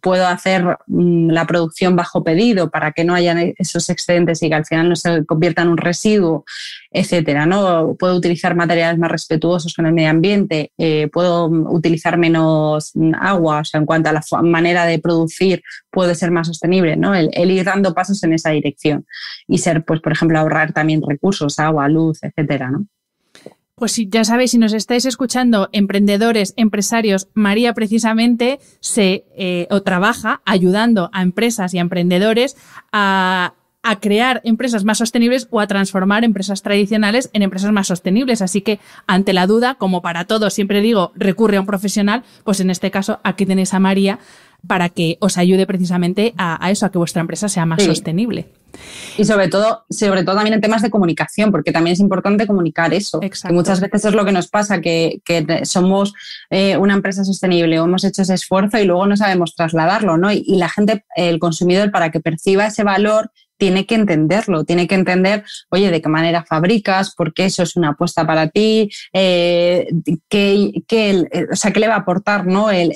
puedo hacer mm, la producción bajo pedido, para que no haya esos excedentes y que al final no se conviertan en un residuo, etcétera. ¿no? Puedo utilizar materiales más respetuosos con el medio ambiente, eh, puedo utilizar menos agua, o sea, en cuanto a la manera de producir, puede ser más sostenible, ¿no? El, el, ir dando pasos en esa dirección y ser, pues, por ejemplo, ahorrar también recursos, agua, luz, etcétera, ¿no? Pues si ya sabéis, si nos estáis escuchando, emprendedores, empresarios, María precisamente se eh, o trabaja ayudando a empresas y a emprendedores a, a crear empresas más sostenibles o a transformar empresas tradicionales en empresas más sostenibles. Así que, ante la duda, como para todos, siempre digo, recurre a un profesional, pues en este caso aquí tenéis a María para que os ayude precisamente a, eso, a que vuestra empresa sea más sostenible. Y sobre todo, sobre todo también en temas de comunicación, porque también es importante comunicar eso. muchas veces es lo que nos pasa, que, somos eh, una empresa sostenible o hemos hecho ese esfuerzo y luego no sabemos trasladarlo, ¿no? Y, la gente, el consumidor, para que perciba ese valor, tiene que entenderlo, tiene que entender, oye, de qué manera fabricas, por qué eso es una apuesta para ti, eh, qué, eh, o sea, qué le va a aportar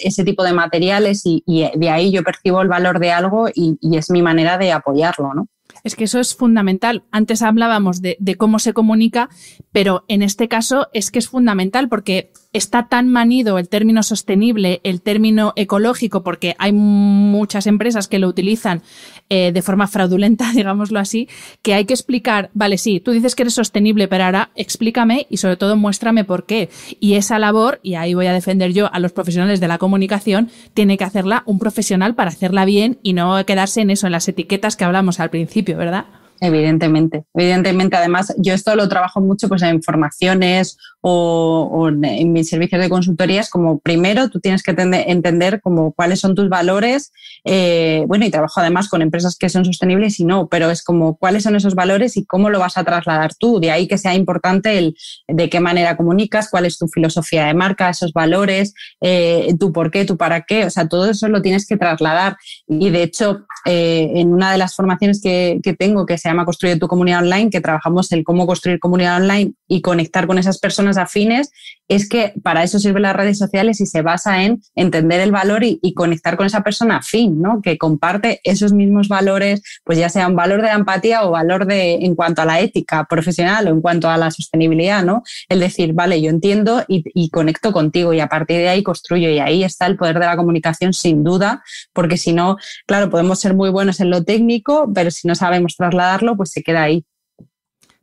ese tipo de materiales y, de ahí yo percibo el valor de algo y, y es mi manera de apoyarlo. ¿no? Es que eso es fundamental. Antes hablábamos de, cómo se comunica, pero en este caso es que es fundamental porque está tan manido el término sostenible, el término ecológico, porque hay muchas empresas que lo utilizan eh, de forma fraudulenta, digámoslo así, que hay que explicar, vale, sí, tú dices que eres sostenible, pero ahora explícame y sobre todo muéstrame por qué. Y esa labor, y ahí voy a defender yo a los profesionales de la comunicación, tiene que hacerla un profesional para hacerla bien y no quedarse en eso, en las etiquetas que hablamos al principio, ¿verdad? Evidentemente, evidentemente. Además, yo esto lo trabajo mucho pues, en formaciones o, en mis servicios de consultorías. Como primero, tú tienes que entender como cuáles son tus valores. Eh, bueno, y trabajo además con empresas que son sostenibles y no, pero es como cuáles son esos valores y cómo lo vas a trasladar tú. De ahí que sea importante el de qué manera comunicas, cuál es tu filosofía de marca, esos valores, eh, tu por qué, tu para qué. O sea, todo eso lo tienes que trasladar. Y de hecho, eh, en una de las formaciones que, que tengo, que se llama Construye tu comunidad online, que trabajamos el cómo construir comunidad online y conectar con esas personas afines, es que para eso sirven las redes sociales y se basa en entender el valor y, conectar con esa persona afín, ¿no? Que comparte esos mismos valores, pues ya sea un valor de empatía o valor de en cuanto a la ética profesional o en cuanto a la sostenibilidad, ¿no? El decir, vale, yo entiendo y conecto contigo y a partir de ahí construyo y ahí está el poder de la comunicación sin duda, porque si no, claro, podemos ser muy buenos en lo técnico, pero si no sabemos trasladar pues se queda ahí.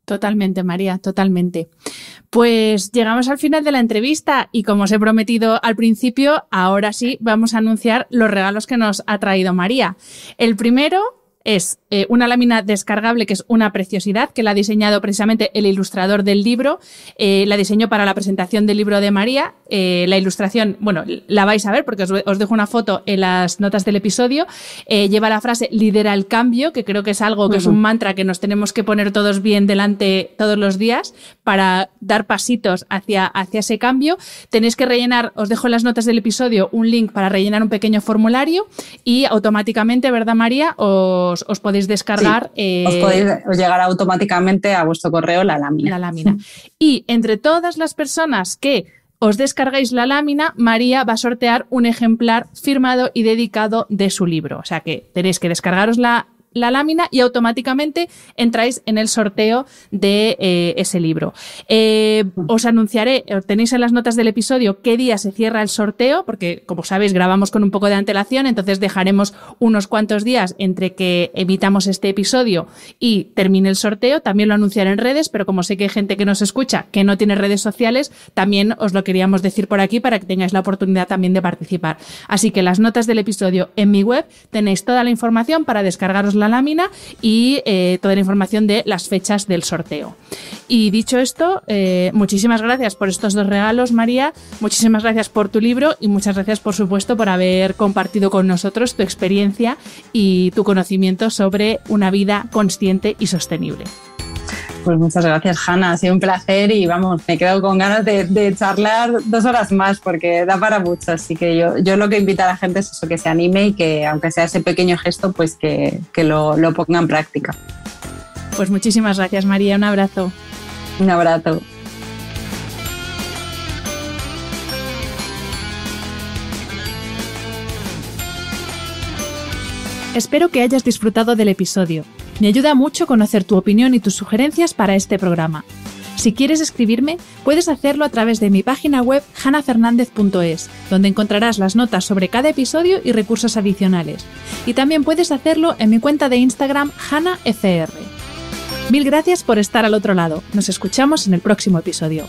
Totalmente, María, totalmente. Pues llegamos al final de la entrevista y como os he prometido al principio, ahora sí vamos a anunciar los regalos que nos ha traído María. El primero es eh, una lámina descargable que es una preciosidad, que la ha diseñado precisamente el ilustrador del libro, eh, la diseñó para la presentación del libro de María, eh, la ilustración, bueno, la vais a ver porque os, dejo una foto en las notas del episodio, lleva la frase lidera el cambio, que creo que es algo que es un mantra que nos tenemos que poner todos bien delante todos los días para dar pasitos hacia, hacia ese cambio. Tenéis que rellenar, os dejo en las notas del episodio un link para rellenar un pequeño formulario y automáticamente, ¿verdad María? O os, podéis descargar. os, eh, podéis, llegar llegará automáticamente a vuestro correo la lámina. La lámina. Y entre todas las personas que os descarguéis la lámina, María va a sortear un ejemplar firmado y dedicado de su libro. O sea que tenéis que descargaros la la lámina y automáticamente entráis en el sorteo de eh, ese libro. Eh, os anunciaré, eh, tenéis en las notas del episodio qué día se cierra el sorteo, porque como sabéis grabamos con un poco de antelación, entonces dejaremos unos cuantos días entre que evitamos este episodio y termine el sorteo. También lo anunciaré en redes, pero como sé que hay gente que nos escucha que no tiene redes sociales, también os lo queríamos decir por aquí para que tengáis la oportunidad también de participar. Así que las notas del episodio en mi web tenéis toda la información para descargaros la lámina y eh, toda la información de las fechas del sorteo. Y dicho esto, eh, muchísimas gracias por estos dos regalos, María. Muchísimas gracias por tu libro y muchas gracias, por supuesto, por haber compartido con nosotros tu experiencia y tu conocimiento sobre una vida consciente y sostenible. Pues muchas gracias, Hanna. Ha sido un placer y vamos, me quedo con ganas de, charlar dos horas más porque da para mucho. Así que yo, yo lo que invito a la gente es eso, que se anime y que aunque sea ese pequeño gesto, pues que, lo, lo ponga en práctica. Pues muchísimas gracias, María. Un abrazo. Un abrazo. Espero que hayas disfrutado del episodio me ayuda mucho conocer tu opinión y tus sugerencias para este programa. Si quieres escribirme, puedes hacerlo a través de mi página web hanafernandez.es, donde encontrarás las notas sobre cada episodio y recursos adicionales. Y también puedes hacerlo en mi cuenta de Instagram hanafr. Mil gracias por estar al otro lado. Nos escuchamos en el próximo episodio.